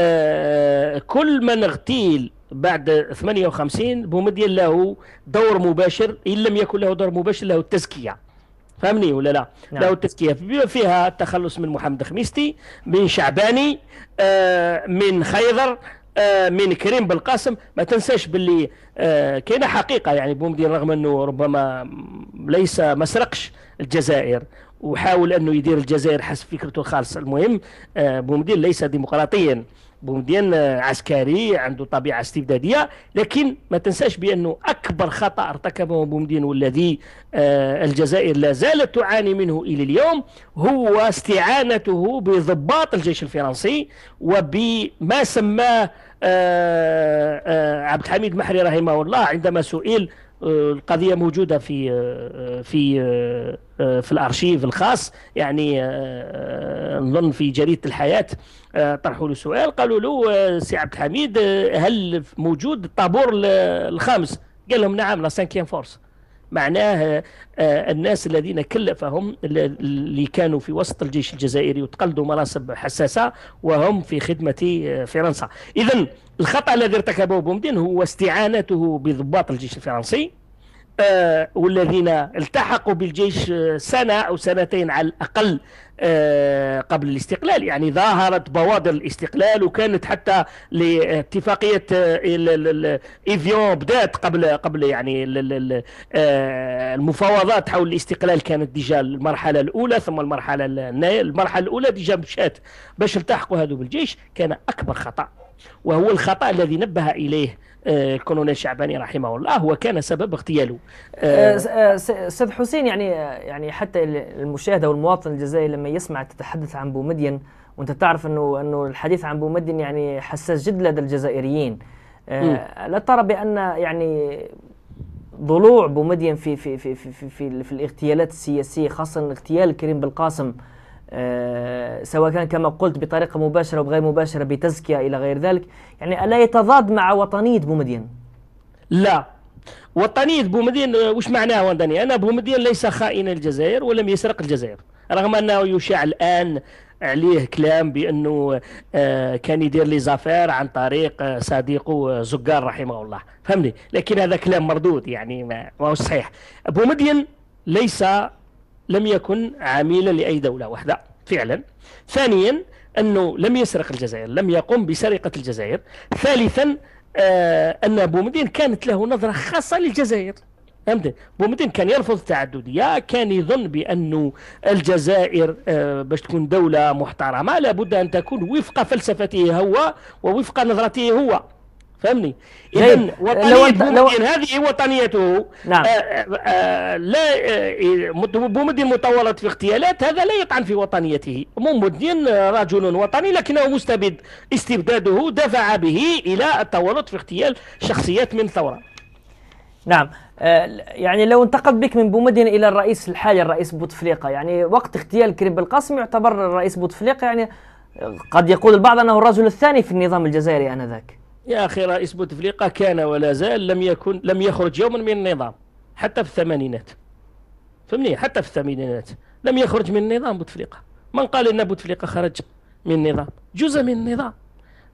آه، كل من اغتيل بعد 58 بومدين له دور مباشر ان لم يكن له دور مباشر له التزكيه فهمني ولا لا نعم. له التزكيه فيها التخلص من محمد خميستي من شعباني آه، من خيضر آه، من كريم بالقاسم ما تنساش باللي كان آه، كاينه حقيقه يعني بومدين رغم انه ربما ليس ما سرقش الجزائر وحاول انه يدير الجزائر حسب فكرته الخالصه المهم بومدين ليس ديمقراطيا بومدين عسكري عنده طبيعه استبداديه لكن ما تنساش بانه اكبر خطا ارتكبه بومدين والذي آه، الجزائر لا زالت تعاني منه الى اليوم هو استعانته بضباط الجيش الفرنسي وبما سماه آه، آه، عبد الحميد محري رحمه الله عندما سئل القضية موجودة في آه، في آه، آه، في الأرشيف الخاص يعني نظن في جريدة الحياة طرحوا له سؤال قالوا له سي عبد الحميد هل موجود الطابور الخامس قال لهم نعم لا سانكيام فورس معناه الناس الذين كلفهم اللي كانوا في وسط الجيش الجزائري وتقلدوا مناصب حساسة وهم في خدمة فرنسا إذا الخطأ الذي ارتكبه بومدين هو استعانته بضباط الجيش الفرنسي آه، والذين التحقوا بالجيش آه، سنة أو سنتين على الأقل آه، قبل الاستقلال يعني ظاهرت بوادر الاستقلال وكانت حتى لاتفاقية إيفيون بدات قبل قبل يعني المفاوضات حول الاستقلال كانت ديجا المرحلة الأولى ثم المرحلة المرحلة الأولى ديجا مشات باش التحقوا هذو بالجيش كان أكبر خطأ وهو الخطأ الذي نبه إليه الكولونيل آه، شعباني رحمه الله وكان سبب اغتياله استاذ آه، آه، حسين يعني يعني حتى المشاهد او المواطن الجزائري لما يسمع تتحدث عن بومدين وانت تعرف انه انه الحديث عن بومدين يعني حساس جدا لدى الجزائريين لا ترى بان يعني ضلوع بومدين في في في في في, في, في الاغتيالات السياسيه خاصه اغتيال كريم بالقاسم آه، سواء كان كما قلت بطريقة مباشرة وبغير مباشرة بتزكية إلى غير ذلك يعني ألا يتضاد مع وطنية بومدين لا وطنية بومدين آه، وش معناه وطنية أنا بومدين ليس خائن الجزائر ولم يسرق الجزائر رغم أنه يشاع الآن عليه كلام بانه آه، كان يدير لي زافير عن طريق صديقه زقار رحمه الله فهمني لكن هذا كلام مردود يعني ما هو صحيح بومدين ليس لم يكن عميلا لأي دولة واحدة فعلا ثانيا أنه لم يسرق الجزائر لم يقم بسرقة الجزائر ثالثا آه أن بومدين كانت له نظرة خاصة للجزائر فهمت بومدين كان يرفض التعدديه كان يظن بانه الجزائر آه، باش تكون دوله محترمه لابد ان تكون وفق فلسفته هو ووفق نظرته هو فهمني اذا لو لو... هذه وطنيته نعم. آآ آه، آآ آه، آه، لا بومدين متورط في اغتيالات هذا لا يطعن في وطنيته بومدين رجل وطني لكنه مستبد استبداده دفع به الى التورط في اغتيال شخصيات من الثوره نعم يعني لو انتقد بك من بومدين الى الرئيس الحالي الرئيس بوتفليقه يعني وقت اغتيال كريم بالقاسم يعتبر الرئيس بوتفليقه يعني قد يقول البعض انه الرجل الثاني في النظام الجزائري انذاك يا أخي رئيس بوتفليقة كان ولا زال لم يكن لم يخرج يوما من النظام حتى في الثمانينات فهمني حتى في الثمانينات لم يخرج من النظام بوتفليقة من قال أن بوتفليقة خرج من النظام جزء من النظام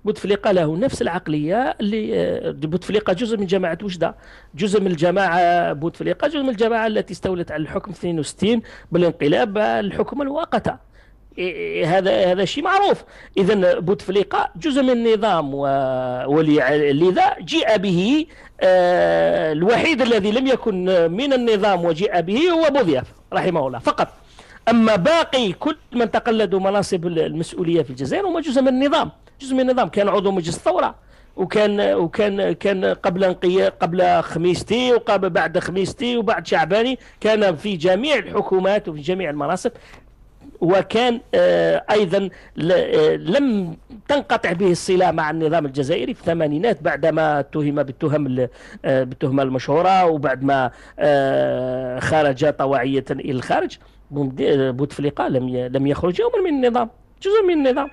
بوتفليقة له نفس العقلية اللي آه، بوتفليقة جزء من جماعة وجدة جزء من الجماعة بوتفليقة جزء من الجماعة التي استولت على الحكم 62 بالانقلاب الحكومة المؤقته إيه، إيه، هذا هذا شيء معروف اذا بوتفليقه جزء من النظام ولذا جيء به آه، الوحيد الذي لم يكن من النظام وجيء به هو بوضياف رحمه الله فقط اما باقي كل من تقلدوا مناصب المسؤوليه في الجزائر هم جزء من النظام جزء من النظام كان عضو مجلس الثوره وكان وكان كان قبل انقيا قبل خميستي وقبل بعد خميستي وبعد شعباني كان في جميع الحكومات وفي جميع المناصب وكان آه، أيضا آه، لم تنقطع به الصلة مع النظام الجزائري في الثمانينات بعدما اتهم بالتهم آه، بالتهمة المشهورة وبعد ما خرج طواعية إلى الخارج بوتفليقة لم لم يخرج يوما من النظام جزء من النظام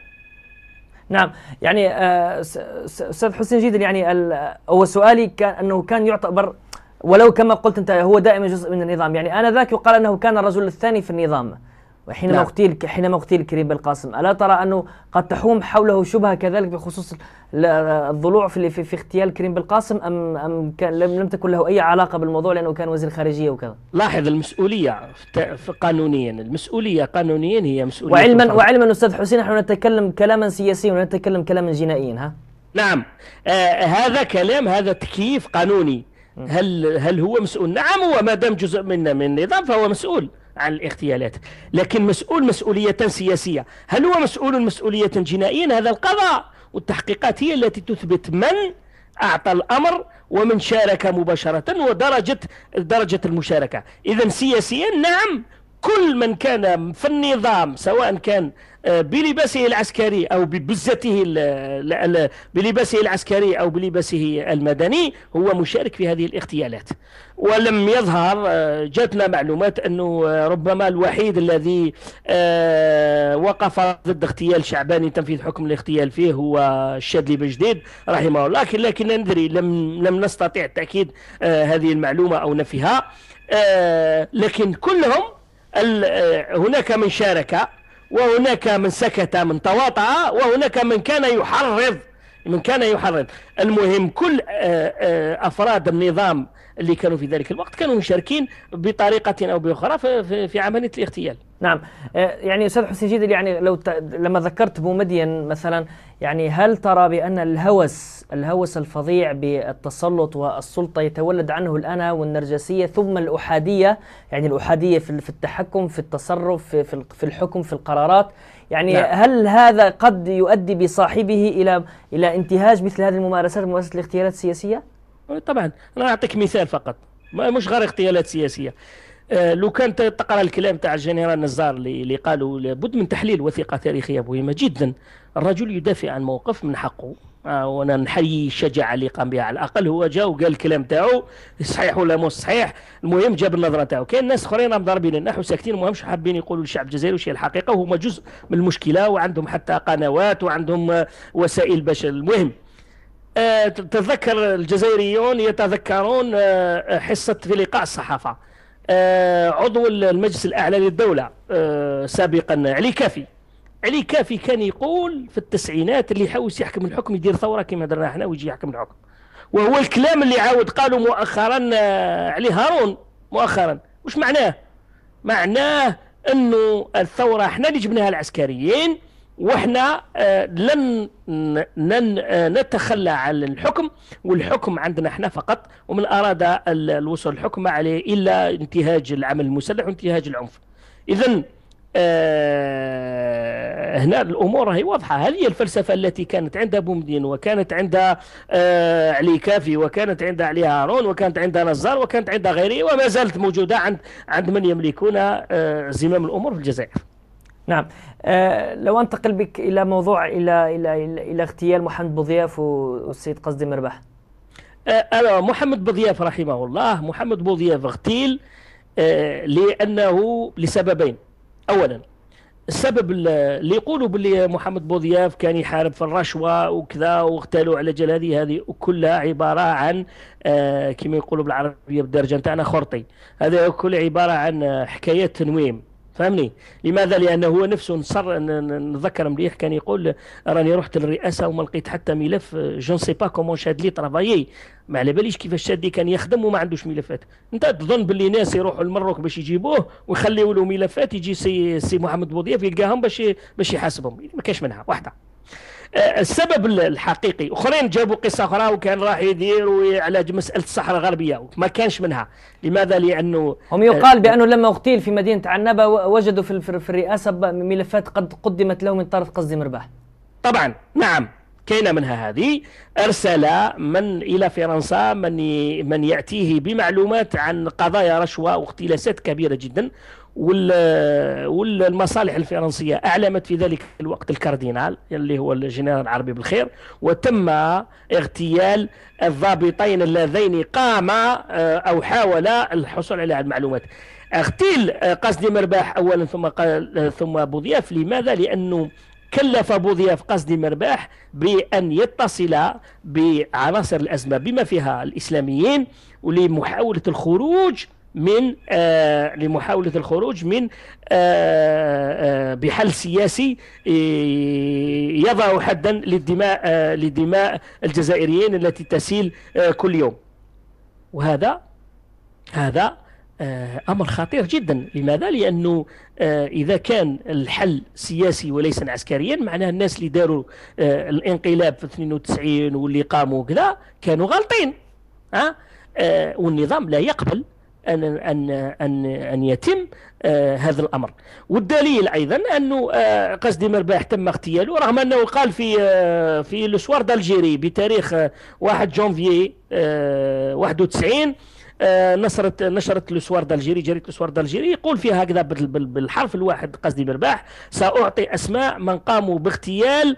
نعم يعني استاذ حسين جيد يعني هو سؤالي كان انه كان يعتبر ولو كما قلت انت هو دائما جزء من النظام يعني انا ذاك يقال انه كان الرجل الثاني في النظام وحينما نعم. اغتيل حينما اغتيل كريم بالقاسم الا ترى انه قد تحوم حوله شبهه كذلك بخصوص الضلوع في في اغتيال كريم بالقاسم ام ام كان لم, لم تكن له اي علاقه بالموضوع لانه كان وزير خارجيه وكذا لاحظ المسؤوليه قانونيا المسؤوليه قانونيا هي مسؤوليه وعلما الفرد. وعلما استاذ حسين نحن نتكلم كلاما سياسيا ونتكلم نتكلم كلاما جنائيا ها نعم آه هذا كلام هذا تكييف قانوني هل هل هو مسؤول؟ نعم هو ما دام جزء منا من النظام فهو مسؤول عن الاغتيالات لكن مسؤول مسؤولية سياسية هل هو مسؤول مسؤولية جنائيا هذا القضاء والتحقيقات هي التي تثبت من أعطى الأمر ومن شارك مباشرة ودرجة درجة المشاركة إذا سياسيا نعم كل من كان في النظام سواء كان آه، بلباسه العسكري أو ببزته بلباسه العسكري أو بلباسه المدني هو مشارك في هذه الاغتيالات ولم يظهر آه، جاتنا معلومات أنه آه، ربما الوحيد الذي وقف ضد اغتيال شعباني تنفيذ حكم الاغتيال فيه هو الشاذلي بجديد رحمه الله لكن لكن ندري لم لم نستطع تأكيد هذه المعلومة أو نفيها لكن كلهم هناك من شارك وهناك من سكت من تواطع وهناك من كان يحرض من كان يحرض المهم كل آه، آه، أفراد النظام اللي كانوا في ذلك الوقت كانوا مشاركين بطريقة أو بأخرى في عملية الاغتيال نعم آه، يعني أستاذ حسين جيد يعني لو ت... لما ذكرت بومدين مثلا يعني هل ترى بأن الهوس الهوس الفظيع بالتسلط والسلطة يتولد عنه الأنا والنرجسية ثم الأحادية يعني الأحادية في التحكم في التصرف في الحكم في القرارات يعني نعم. هل هذا قد يؤدي بصاحبه إلى إلى انتهاج مثل هذه الممارسات ممارسة الاغتيالات السياسية؟ طبعا أنا أعطيك مثال فقط مش غير اغتيالات سياسية آه لو كان تقرا الكلام تاع الجنرال نزار اللي, اللي قالوا لابد من تحليل وثيقه تاريخيه مهمه جدا الرجل يدافع عن موقف من حقه آه، وانا نحيي الشجاعه اللي قام بها على الاقل هو جا وقال الكلام تاعو صحيح ولا مو صحيح المهم جاب النظره تاعو كاين ناس اخرين راهم ضاربين النحو ساكتين المهم حابين يقولوا للشعب الجزائري وش هي الحقيقه وهما جزء من المشكله وعندهم حتى قنوات وعندهم وسائل باش المهم آه، تتذكر الجزائريون يتذكرون آه، حصه في لقاء الصحافه عضو المجلس الاعلى للدوله سابقا علي كافي علي كافي كان يقول في التسعينات اللي يحوس يحكم الحكم يدير ثوره كما درنا احنا ويجي يحكم الحكم وهو الكلام اللي عاود قالوا مؤخرا آه، علي هارون مؤخرا وش معناه معناه انه الثوره احنا اللي جبناها العسكريين واحنا آه، لن لن آه، نتخلى عن الحكم والحكم عندنا احنا فقط ومن اراد الوصول الحكم عليه الا انتهاج العمل المسلح وانتهاج العنف اذا آه هنا الامور هي واضحه هل هي الفلسفه التي كانت عند بومدين وكانت عند آه علي كافي وكانت عند علي هارون وكانت عند نزار وكانت عند غيره وما زالت موجوده عند عند من يملكون آه زمام الامور في الجزائر نعم أه لو انتقل بك الى موضوع الى الى الى, إلى اغتيال محمد بوضياف والسيد قصدي مرباح أه محمد بوضياف رحمه الله محمد بوضياف اغتيل أه لانه لسببين اولا السبب اللي يقولوا باللي محمد بوضياف كان يحارب في الرشوه وكذا واغتالوا على جال هذه هذه كلها عباره عن آه، كما يقولوا بالعربيه بالدرجه نتاعنا خرطي هذا كل عباره عن آه، حكايات تنويم فهمني لماذا لانه هو نفسه نصر نذكر مليح كان يقول راني رحت للرئاسه وما لقيت حتى ملف جون سي با كومون شاد لي ترافايي ما على باليش كيفاش لي كان يخدم وما عندوش ملفات انت تظن باللي ناس يروحوا للمروك باش يجيبوه ويخليوا له ملفات يجي سي سي محمد بوضياف يلقاهم باش باش يحاسبهم ما كاش منها واحده آه، السبب الحقيقي اخرين جابوا قصه اخرى وكان راح يدير على مساله الصحراء الغربيه وما كانش منها لماذا لانه هم يقال آه، بانه لما اغتيل في مدينه عنبه وجدوا في, في الرئاسه ملفات قد قدمت له من طرف قصدي مرباح طبعا نعم كاينه منها هذه ارسل من الى فرنسا من من ياتيه بمعلومات عن قضايا رشوه واختلاسات كبيره جدا والمصالح الفرنسية أعلمت في ذلك الوقت الكاردينال اللي هو الجنرال العربي بالخير وتم اغتيال الضابطين اللذين قاما آه، أو حاولا الحصول على المعلومات اغتيل آه، قصدي مرباح أولا ثم قال ثم بوضياف لماذا؟ لأنه كلف بوضياف قصدي مرباح بأن يتصل بعناصر الأزمة بما فيها الإسلاميين ولمحاولة الخروج من آه، لمحاولة الخروج من آه، آه، بحل سياسي يضع حدا للدماء لدماء الجزائريين التي تسيل كل يوم وهذا هذا امر خطير جدا لماذا لانه اذا كان الحل سياسي وليس عسكريا معناه الناس اللي داروا الانقلاب في 92 واللي قاموا كذا كانوا غالطين ها والنظام لا يقبل أن أن أن أن يتم آه، هذا الأمر والدليل أيضا أنه آه، قصدي مرباح تم اغتياله رغم أنه قال في آه، في لشوار دالجيري بتاريخ 1 جانفي 91 نشرت نشرت لسوار دالجيري جريده لسوار دالجيري يقول فيها هكذا بالحرف الواحد قصدي مرباح ساعطي اسماء من قاموا باغتيال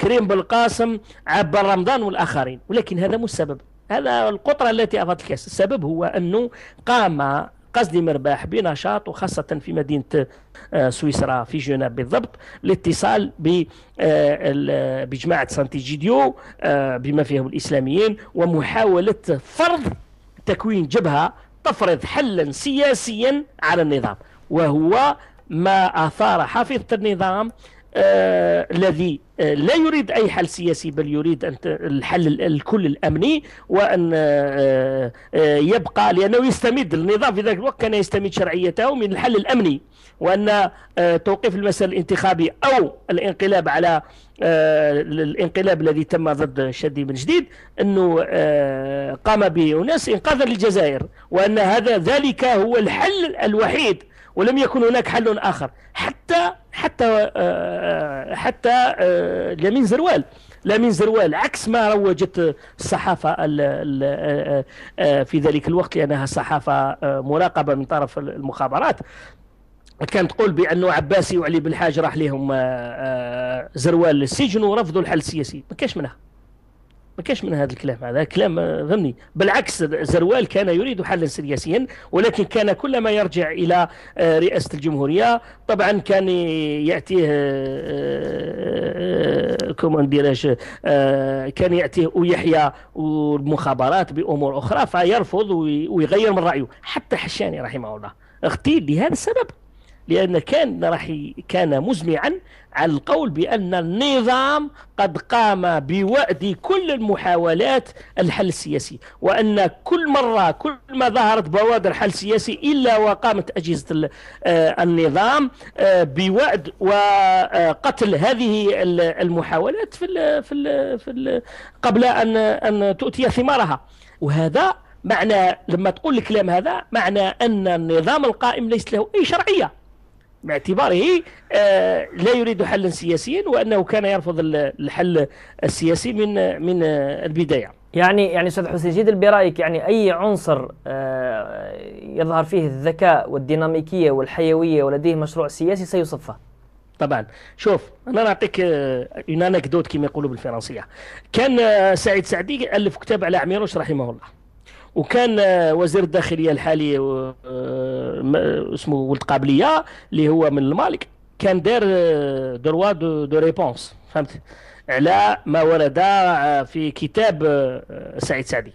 كريم بالقاسم عبد رمضان والاخرين ولكن هذا مو السبب هذا القطرة التي أفضت الكأس السبب هو أنه قام قصدي مرباح بنشاط وخاصة في مدينة آه، سويسرا في جنيف بالضبط الاتصال آه، بجماعة سانتيجيديو آه، بما فيهم الإسلاميين ومحاولة فرض تكوين جبهة تفرض حلا سياسيا على النظام وهو ما أثار حافظة النظام الذي لا يريد أي حل سياسي بل يريد أن الحل الكل الأمني وأن آه، آه، آه، يبقى لأنه يستمد النظام في ذلك الوقت كان يستمد شرعيته من الحل الأمني وأن توقيف المسألة الانتخابي أو الانقلاب على الانقلاب الذي تم ضد شدي بن جديد أنه قام به أناس إنقاذا للجزائر وأن هذا ذلك هو الحل الوحيد ولم يكن هناك حل آخر حتى حتى آه، آه، حتى آه، لامين زروال لامين زروال عكس ما روجت الصحافة في ذلك الوقت لأنها صحافة مراقبة من طرف المخابرات كانت تقول بانه عباسي وعلي بالحاج راح لهم زروال للسجن ورفضوا الحل السياسي ما كاش منها ما كاش من هذا الكلام هذا كلام فهمني بالعكس زروال كان يريد حلا سياسيا ولكن كان كلما يرجع الى آه، رئاسه الجمهوريه طبعا كان ياتيه آه، آه، كومون كان ياتيه ويحيى والمخابرات بامور اخرى فيرفض ويغير من رايه حتى حشاني رحمه الله اغتيل لهذا السبب لأن كان راح كان مزمعا على القول بأن النظام قد قام بوعد كل المحاولات الحل السياسي وأن كل مرة كل ما ظهرت بوادر حل سياسي إلا وقامت أجهزة آه، النظام آه، بوعد وقتل هذه المحاولات في في في قبل أن أن تؤتي ثمارها وهذا معنى لما تقول الكلام هذا معنى أن النظام القائم ليس له أي شرعية باعتباره آه، لا يريد حلا سياسيا وانه كان يرفض الحل السياسي من من آه، البدايه. يعني يعني استاذ حسين جيد برايك يعني اي عنصر آه، يظهر فيه الذكاء والديناميكيه والحيويه ولديه مشروع سياسي سيصفه. طبعا شوف انا نعطيك اون انكدوت كما يقولوا بالفرنسيه كان سعيد سعدي الف كتاب على عميروش رحمه الله وكان وزير الداخليه الحالي آه، اسمه ولد قابليه اللي هو من المالك كان دار آه، دروا دو, دو ريبونس فهمت على ما ورد آه، في كتاب سعيد سعدي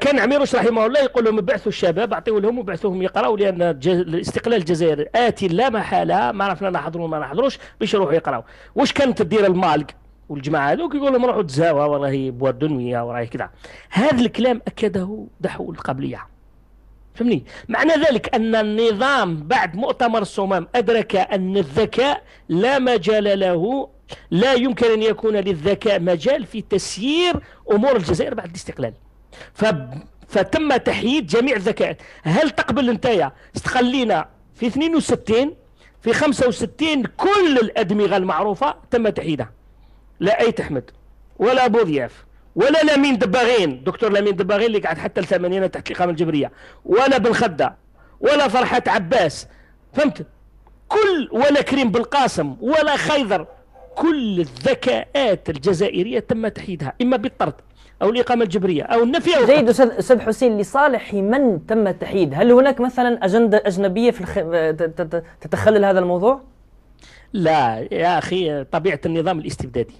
كان عميروش رحمه الله يقول لهم بعثوا الشباب اعطيوا لهم وبعثوهم يقراوا لان الاستقلال الجزائري اتي لا محاله ما عرفنا نحضروا ما نحضروش باش يروحوا يقراوا واش كانت تدير المالك والجماعه هذوك يقول لهم روحوا تزاوا والله بوار دنيا وراهي كذا هذا الكلام اكده دحو القبليه فهمني معنى ذلك ان النظام بعد مؤتمر الصمام ادرك ان الذكاء لا مجال له لا يمكن ان يكون للذكاء مجال في تسيير امور الجزائر بعد الاستقلال ف... فتم تحييد جميع الذكاء هل تقبل انت استخلينا في 62 في 65 كل الادمغه المعروفه تم تحييدها لا ايت احمد ولا ابو ضياف ولا لامين دباغين دكتور لامين دباغين اللي قعد حتى الثمانينات تحت الاقامه الجبريه ولا بن خده ولا فرحه عباس فهمت كل ولا كريم بالقاسم ولا خيضر كل الذكاءات الجزائريه تم تحييدها اما بالطرد او الاقامه الجبريه او النفي او جيد استاذ حسين لصالح من تم التحييد هل هناك مثلا اجنده اجنبيه في الخ... تتخلل هذا الموضوع لا يا اخي طبيعه النظام الاستبدادي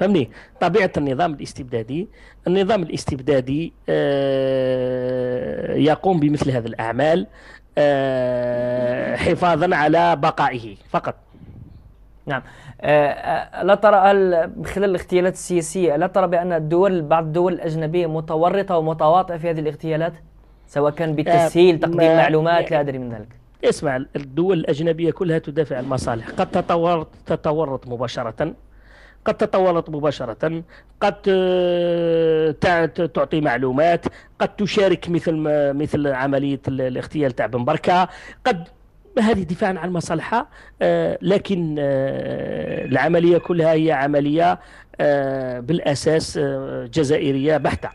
فهمني طبيعه النظام الاستبدادي النظام الاستبدادي آه، يقوم بمثل هذه الاعمال آه، حفاظا على بقائه فقط نعم آه، لا ترى من خلال الاغتيالات السياسية لا ترى بأن الدول بعض الدول الأجنبية متورطة ومتواطئة في هذه الاغتيالات سواء كان بتسهيل تقديم معلومات لا أدري من ذلك اسمع الدول الأجنبية كلها تدافع عن المصالح قد تتورط, تتورط مباشرة قد تتورط مباشرة قد آه، تعطي معلومات قد تشارك مثل مثل عملية الاغتيال تاع بن بركة قد هذه دفاعا عن مصالحها آه، لكن آه، العملية كلها هي عملية بالأساس جزائرية بحتة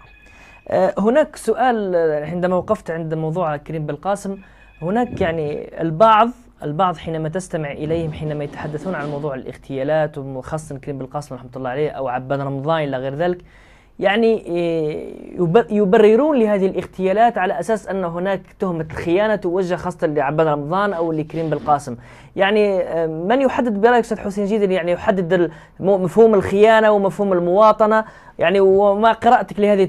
هناك سؤال عندما وقفت عند موضوع كريم بالقاسم هناك يعني البعض البعض حينما تستمع إليهم حينما يتحدثون عن موضوع الاغتيالات وخاصة كريم بالقاسم رحمة الله عليه أو عباد رمضان إلى غير ذلك يعني إيه، يبررون لهذه الاغتيالات على اساس ان هناك تهمه الخيانه توجه خاصه لعبان رمضان او لكريم بالقاسم، يعني آه، من يحدد برايك استاذ حسين جيد يعني يحدد مفهوم الخيانه ومفهوم المواطنه يعني وما قراءتك لهذه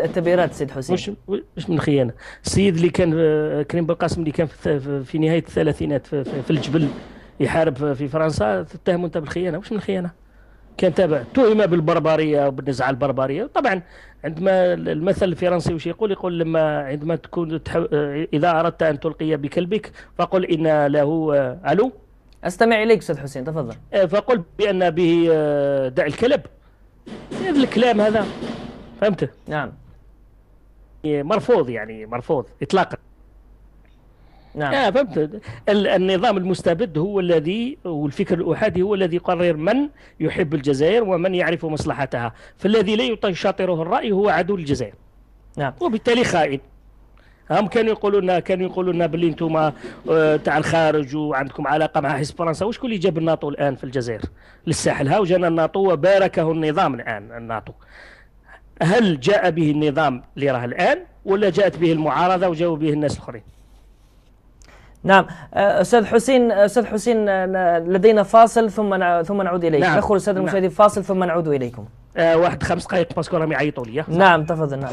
التبريرات سيد حسين؟ مش, مش من خيانه؟ السيد اللي كان آه، كريم بالقاسم اللي كان في نهايه الثلاثينات في, الجبل يحارب في فرنسا تتهمه انت بالخيانه، مش من خيانه؟ كان تابع تهم بالبربريه وبالنزعه البربريه طبعا عندما المثل الفرنسي وش يقول يقول لما عندما تكون تحو... اذا اردت ان تلقي بكلبك فقل ان له آه، الو استمع اليك استاذ حسين تفضل آه، فقل بان به آه، دع الكلب هذا الكلام هذا فهمت نعم يعني مرفوض يعني مرفوض اطلاقا نعم آه فهمت النظام المستبد هو الذي والفكر الاحادي هو الذي يقرر من يحب الجزائر ومن يعرف مصلحتها فالذي لا يشاطره الراي هو عدو الجزائر نعم وبالتالي خائن هم كانوا يقولوا لنا كانوا يقولوا لنا باللي انتم آه، تاع الخارج وعندكم علاقه مع حزب فرنسا وشكون اللي جاب الناطو الان في الجزائر للساحل ها وجانا الناطو وباركه النظام الان الناطو هل جاء به النظام اللي راه الان ولا جاءت به المعارضه وجاوا به الناس الاخرين نعم استاذ حسين استاذ حسين لدينا فاصل ثم ثم نعود اليك نعم. نخرج استاذ نعم. المشاهدين نعم. فاصل ثم نعود اليكم آه واحد خمس دقائق باسكو راهم يعيطوا لي نعم تفضل نعم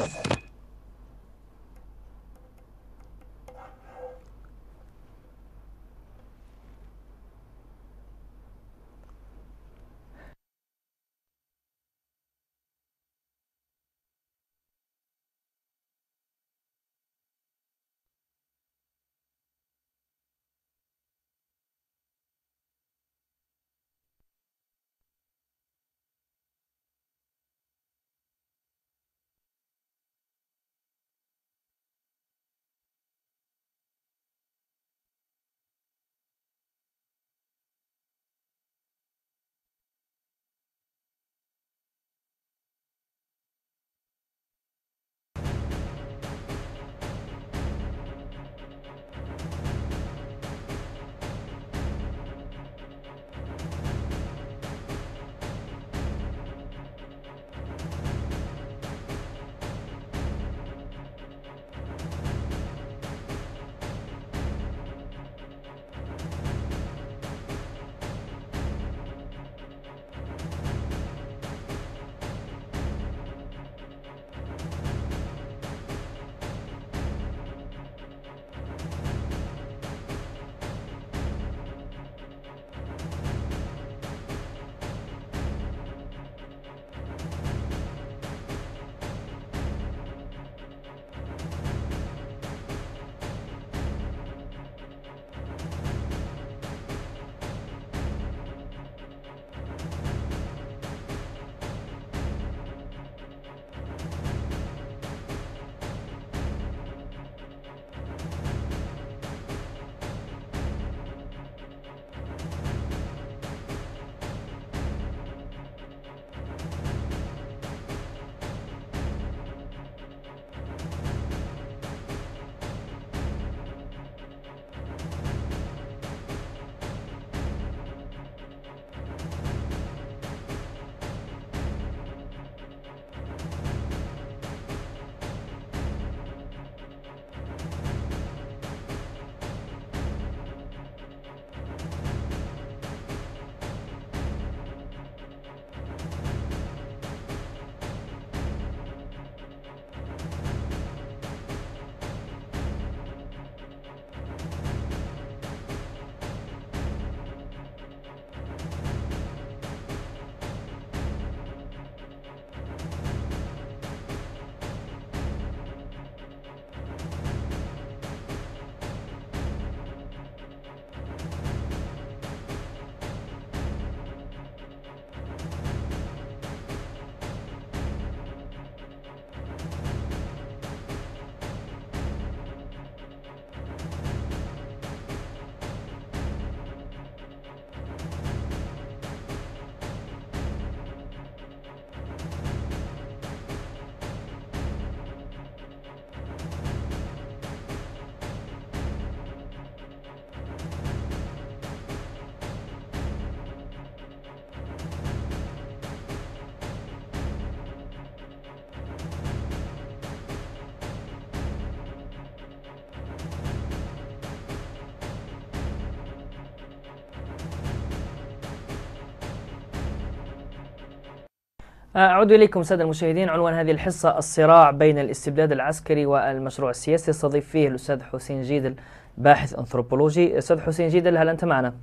أعود إليكم سادة المشاهدين عنوان هذه الحصة الصراع بين الاستبداد العسكري والمشروع السياسي استضيف فيه الأستاذ حسين جيدل باحث أنثروبولوجي أستاذ حسين جيدل هل أنت معنا؟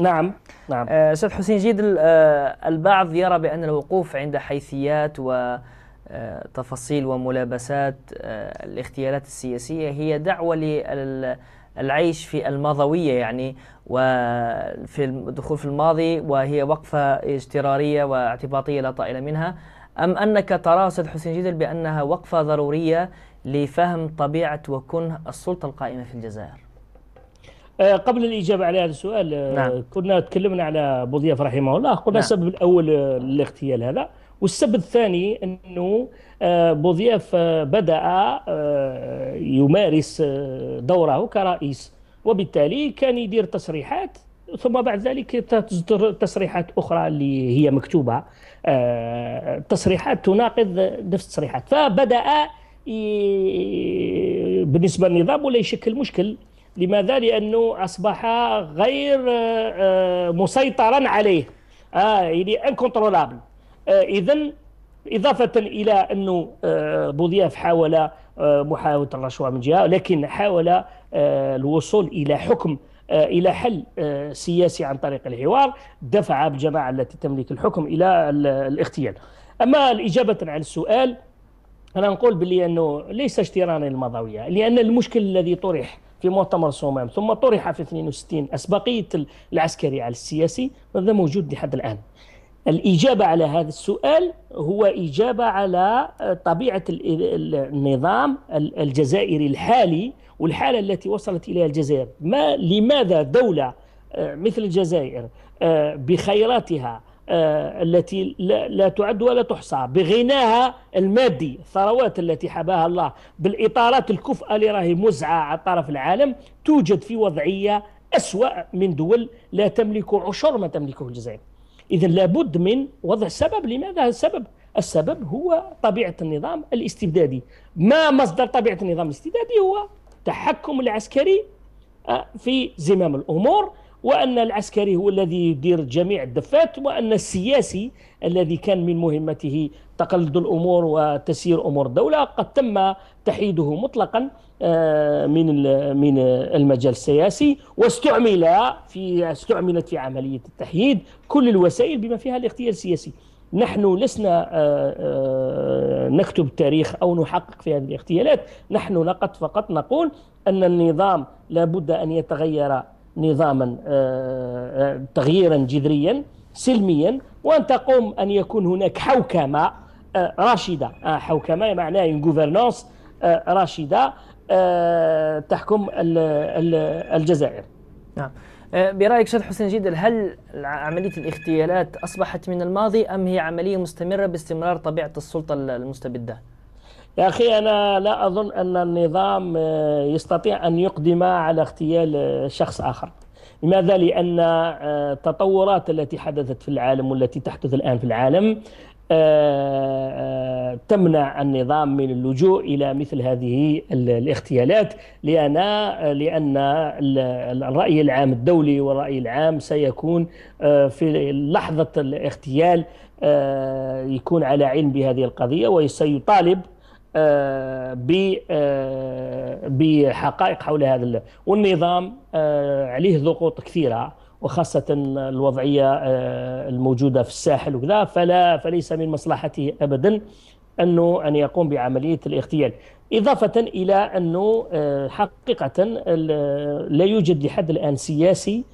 نعم نعم آه، أستاذ حسين جيدل آه، البعض يرى بأن الوقوف عند حيثيات وتفاصيل آه، وملابسات الاغتيالات السياسية هي دعوة لل العيش في الماضوية يعني وفي الدخول في الماضي وهي وقفة اجترارية واعتباطية لا طائل منها أم أنك ترى أستاذ حسين جدل بأنها وقفة ضرورية لفهم طبيعة وكنه السلطة القائمة في الجزائر آه، قبل الإجابة على هذا السؤال آه، نعم. كنا تكلمنا على بوضياف رحمه الله قلنا نعم. السبب الأول للاغتيال آه، هذا والسبب الثاني انه آه، بوضياف آه، بدا آه، يمارس دوره كرئيس وبالتالي كان يدير تصريحات ثم بعد ذلك تصدر تصريحات اخرى اللي هي مكتوبه تصريحات تناقض نفس التصريحات فبدا بالنسبه للنظام ولا يشكل مشكل لماذا؟ لانه اصبح غير مسيطرا عليه آه يعني انكونترولابل آه، اذا إضافة إلى أنه آه، بوضياف حاول آه، محاولة الرشوة من جهة لكن حاول الوصول إلى حكم إلى حل سياسي عن طريق الحوار دفع الجماعة التي تملك الحكم إلى الاغتيال أما الإجابة عن السؤال أنا نقول بلي أنه ليس اشترانا المضاوية لأن المشكل الذي طرح في مؤتمر صومام ثم طرح في 62 أسبقية العسكري على السياسي هذا موجود لحد الآن الإجابة على هذا السؤال هو إجابة على طبيعة النظام الجزائري الحالي والحالة التي وصلت إليها الجزائر ما لماذا دولة آه، مثل الجزائر آه، بخيراتها آه، التي لا تعد ولا تحصى بغناها المادي الثروات التي حباها الله بالإطارات الكفأة اللي راهي مزعة على طرف العالم توجد في وضعية أسوأ من دول لا تملك عشر ما تملكه الجزائر إذا لابد من وضع سبب لماذا هذا السبب؟ السبب هو طبيعة النظام الاستبدادي ما مصدر طبيعة النظام الاستبدادي هو تحكم العسكري آه، في زمام الأمور وأن العسكري هو الذي يدير جميع الدفات وأن السياسي الذي كان من مهمته تقلد الأمور وتسيير أمور الدولة قد تم تحييده مطلقا آه، من من المجال السياسي واستعمل في استعملت في عملية التحييد كل الوسائل بما فيها الاغتيال السياسي نحن لسنا آه، آه، نكتب تاريخ أو نحقق في هذه الاغتيالات نحن لقد فقط نقول أن النظام لابد أن يتغير نظاما آه، آه، تغييرا جذريا سلميا وان تقوم ان يكون هناك حوكمه آه، راشده حوكمه معناها يعني غوفرنونس راشده تحكم الجزائر نعم برايك شيخ حسين جيد هل عمليه الاغتيالات اصبحت من الماضي ام هي عمليه مستمره باستمرار طبيعه السلطه المستبده؟ يا أخي أنا لا أظن أن النظام آه، يستطيع أن يقدم على اغتيال آه، شخص آخر لماذا؟ لأن آه، التطورات التي حدثت في العالم والتي تحدث الآن في العالم تمنع النظام من اللجوء الى مثل هذه الاغتيالات لان لان الراي العام الدولي والراي العام سيكون في لحظه الاغتيال يكون على علم بهذه القضيه وسيطالب آه، آه، بحقائق حول هذا والنظام آه، عليه ضغوط كثيره وخاصة الوضعية الموجودة في الساحل وكذا فلا فليس من مصلحته أبدا أنه أن يقوم بعملية الاغتيال إضافة إلى أنه حقيقة لا يوجد لحد الآن سياسي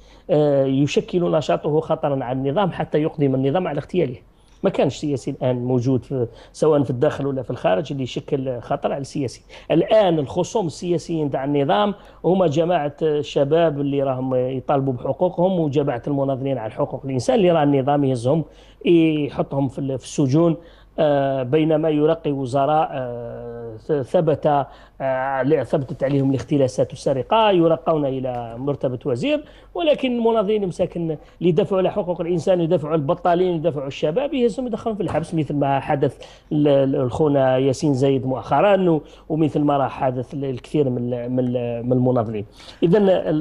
يشكل نشاطه خطرا على النظام حتى يقدم النظام على اغتياله ما كانش سياسي الان موجود في سواء في الداخل ولا في الخارج اللي يشكل خطر على السياسي الان الخصوم السياسيين تاع النظام هما جماعه الشباب اللي راهم يطالبوا بحقوقهم وجماعه المناضلين على حقوق الانسان اللي راه النظام يهزهم يحطهم في السجون آه، بينما يرقي وزراء آه، ثبت آه، ثبتت عليهم الاختلاسات والسرقه يرقون الى مرتبه وزير ولكن المناضلين مساكن اللي يدافعوا على حقوق الانسان يدافعوا البطالين يدافعوا الشباب يهزهم يدخلهم في الحبس مثل ما حدث الخونة ياسين زايد مؤخرا ومثل ما راح حدث الكثير من من المناضلين اذا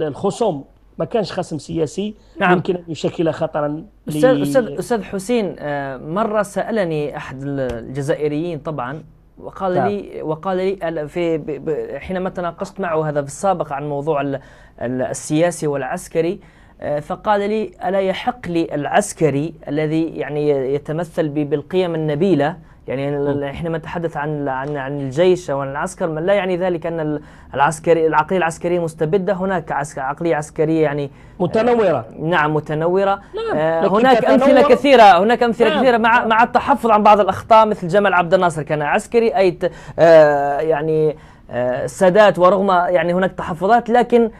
الخصوم ما كانش خصم سياسي نعم. يمكن ان يشكل خطرا استاذ استاذ استاذ حسين آه، مره سالني احد الجزائريين طبعا وقال نعم. لي وقال لي في حينما تناقشت معه هذا في السابق عن موضوع السياسي والعسكري آه، فقال لي الا يحق لي العسكري الذي يعني يتمثل بالقيم النبيله يعني حينما نتحدث عن عن عن الجيش او عن العسكر من لا يعني ذلك ان العسكري العقليه العسكريه مستبده هناك عسكر عقليه عسكريه يعني متنوره آه، نعم متنوره نعم. آه، هناك امثله كثيره هناك امثله نعم. كثيره مع مع التحفظ عن بعض الاخطاء مثل جمال عبد الناصر كان عسكري اي آه، يعني السادات ورغم يعني هناك تحفظات لكن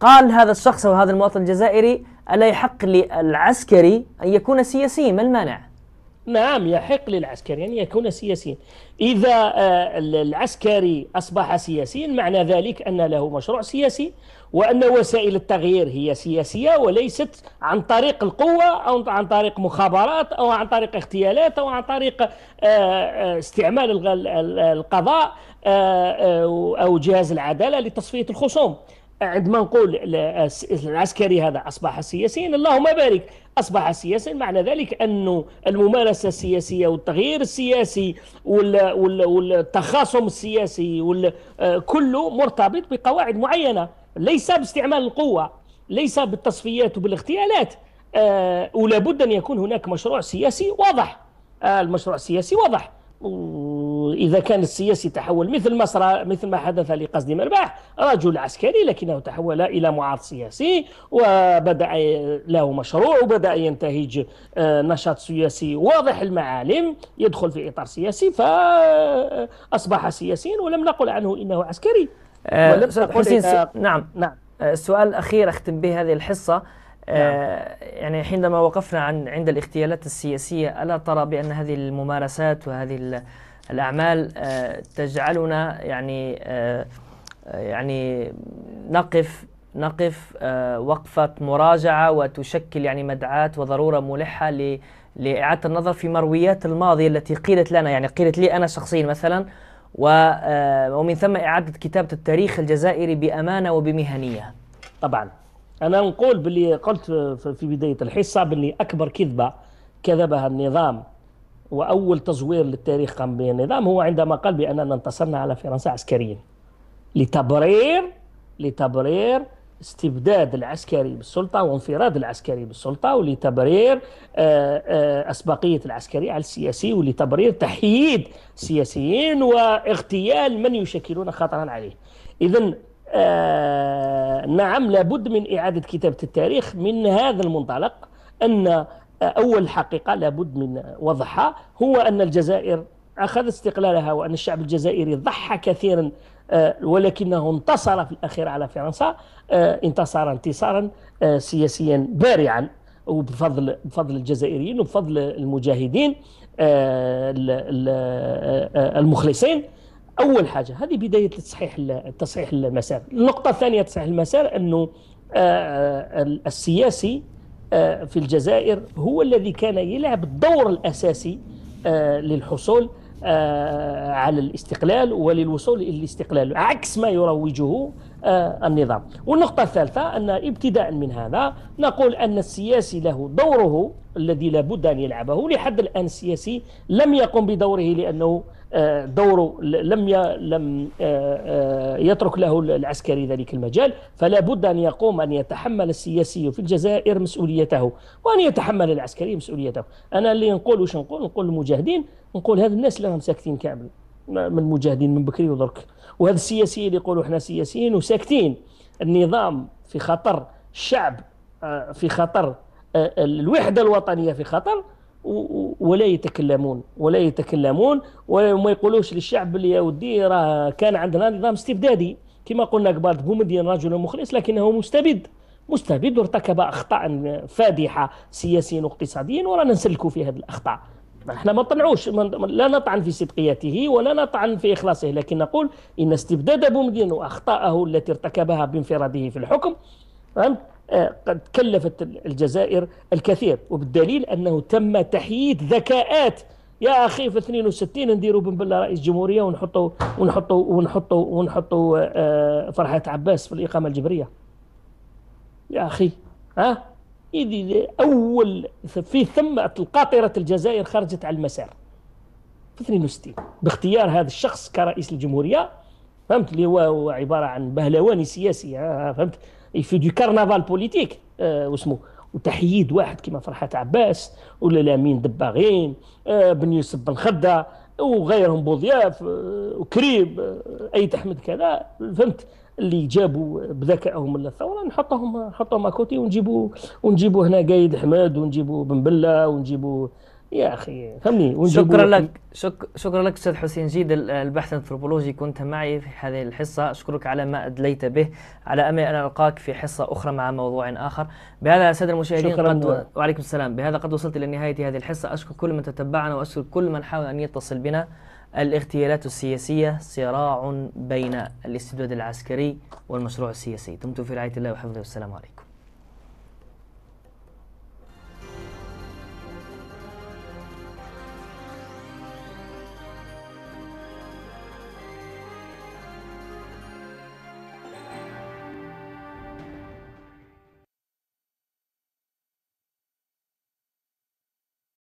قال هذا الشخص او هذا المواطن الجزائري الا يحق للعسكري ان يكون سياسيا ما المانع؟ نعم يحق للعسكري أن يكون سياسيا إذا آه، العسكري أصبح سياسيا معنى ذلك أن له مشروع سياسي وأن وسائل التغيير هي سياسية وليست عن طريق القوة أو عن طريق مخابرات أو عن طريق اغتيالات أو عن طريق آه، آه، استعمال القضاء أو جهاز العدالة لتصفية الخصوم عندما نقول العسكري هذا أصبح سياسيا اللهم بارك أصبح سياسيا معنى ذلك أن الممارسة السياسية والتغيير السياسي والتخاصم السياسي آه، كله مرتبط بقواعد معينة ليس باستعمال القوة ليس بالتصفيات وبالاغتيالات آه، ولابد أن يكون هناك مشروع سياسي واضح آه، المشروع السياسي واضح واذا كان السياسي تحول مثل ما صرا مثل ما حدث لقصد مرباح رجل عسكري لكنه تحول الى معارض سياسي وبدا له مشروع وبدا ينتهج آه، نشاط سياسي واضح المعالم يدخل في اطار سياسي فاصبح سياسيا ولم نقل عنه انه عسكري أه ولم نقل حسين إن... نعم نعم آه، السؤال الاخير اختم به هذه الحصه نعم. آه، يعني حينما وقفنا عن عند الاغتيالات السياسية ألا ترى بأن هذه الممارسات وهذه الأعمال آه، تجعلنا يعني آه، يعني نقف نقف وقفة مراجعة وتشكل يعني مدعاة وضرورة ملحة لإعادة النظر في مرويات الماضي التي قيلت لنا يعني قيلت لي أنا شخصيا مثلا ومن ثم إعادة كتابة التاريخ الجزائري بأمانة وبمهنية طبعا انا نقول باللي قلت في بدايه الحصه باللي اكبر كذبه كذبها النظام واول تزوير للتاريخ قام به النظام هو عندما قال باننا انتصرنا على فرنسا عسكريا لتبرير لتبرير استبداد العسكري بالسلطة وانفراد العسكري بالسلطة ولتبرير آه، آه، أسبقية العسكري على السياسي ولتبرير تحييد السياسيين واغتيال من يشكلون خطرا عليه إذا آه، نعم لابد من إعادة كتابة التاريخ من هذا المنطلق أن أول حقيقة لابد من وضعها هو أن الجزائر أخذ استقلالها وأن الشعب الجزائري ضحى كثيرا آه، ولكنه انتصر في الأخير على فرنسا آه، انتصر انتصارا سياسيا بارعا وبفضل بفضل الجزائريين وبفضل المجاهدين المخلصين اول حاجه هذه بدايه تصحيح تصحيح المسار النقطه الثانيه تصحيح المسار انه آه، آه، السياسي آه، في الجزائر هو الذي كان يلعب الدور الاساسي للحصول على الاستقلال وللوصول الى الاستقلال عكس ما يروجه النظام والنقطة الثالثة أن ابتداء من هذا نقول أن السياسي له دوره الذي لابد أن يلعبه لحد الآن السياسي لم يقم بدوره لأنه آه، دوره لم لم آه، آه، يترك له العسكري ذلك المجال فلا بد أن يقوم أن يتحمل السياسي في الجزائر مسؤوليته وأن يتحمل العسكري مسؤوليته أنا اللي نقول واش نقول نقول المجاهدين نقول هذا الناس اللي راهم ساكتين كامل من المجاهدين من بكري ودرك وهذا السياسيين اللي يقولوا احنا سياسيين وساكتين النظام في خطر الشعب في خطر الوحدة الوطنية في خطر ولا يتكلمون ولا يتكلمون وما يقولوش للشعب اللي يا ودي راه كان عندنا نظام استبدادي كما قلنا قبل بومدين رجل مخلص لكنه مستبد مستبد وارتكب اخطاء فادحه سياسيا واقتصاديا ورانا نسلكوا في هذه الاخطاء احنا ما نطنعوش لا نطعن في صدقيته ولا نطعن في اخلاصه لكن نقول ان استبداد بومدين واخطائه التي ارتكبها بانفراده في الحكم فهمت آه، قد كلفت الجزائر الكثير وبالدليل أنه تم تحييد ذكاءات يا اخي في 62 نديروا بن بلا رئيس جمهوريه ونحطوا ونحطوا ونحطوا ونحطوا آه، فرحه عباس في الاقامه الجبريه يا اخي ها إذي اول في ثم القاطره الجزائر خرجت على المسار في 62 باختيار هذا الشخص كرئيس الجمهوريه فهمت اللي هو عباره عن بهلواني سياسي فهمت يفي دو كارنفال بوليتيك آه وتحييد واحد كيما فرحات عباس ولا لامين دباغين آه بن يوسف بن خده وغيرهم بوضياف آه وكريب آه ايت احمد كذا فهمت اللي جابوا بذكائهم للثوره نحطهم نحطهم اكوتي ونجيبوا ونجيبوا هنا قايد حماد ونجيبوا بن بله ونجيبوا يا اخي فهمني شكرا لك شك شكرا لك استاذ حسين جيد البحث الانثروبولوجي كنت معي في هذه الحصه اشكرك على ما ادليت به على امل ان القاك في حصه اخرى مع موضوع اخر بهذا الساده المشاهدين شكرا قد و... وعليكم السلام بهذا قد وصلت الى نهايه هذه الحصه اشكر كل من تتبعنا واشكر كل من حاول ان يتصل بنا الاغتيالات السياسيه صراع بين الاستبداد العسكري والمشروع السياسي دمتم في رعايه الله وحفظه والسلام عليكم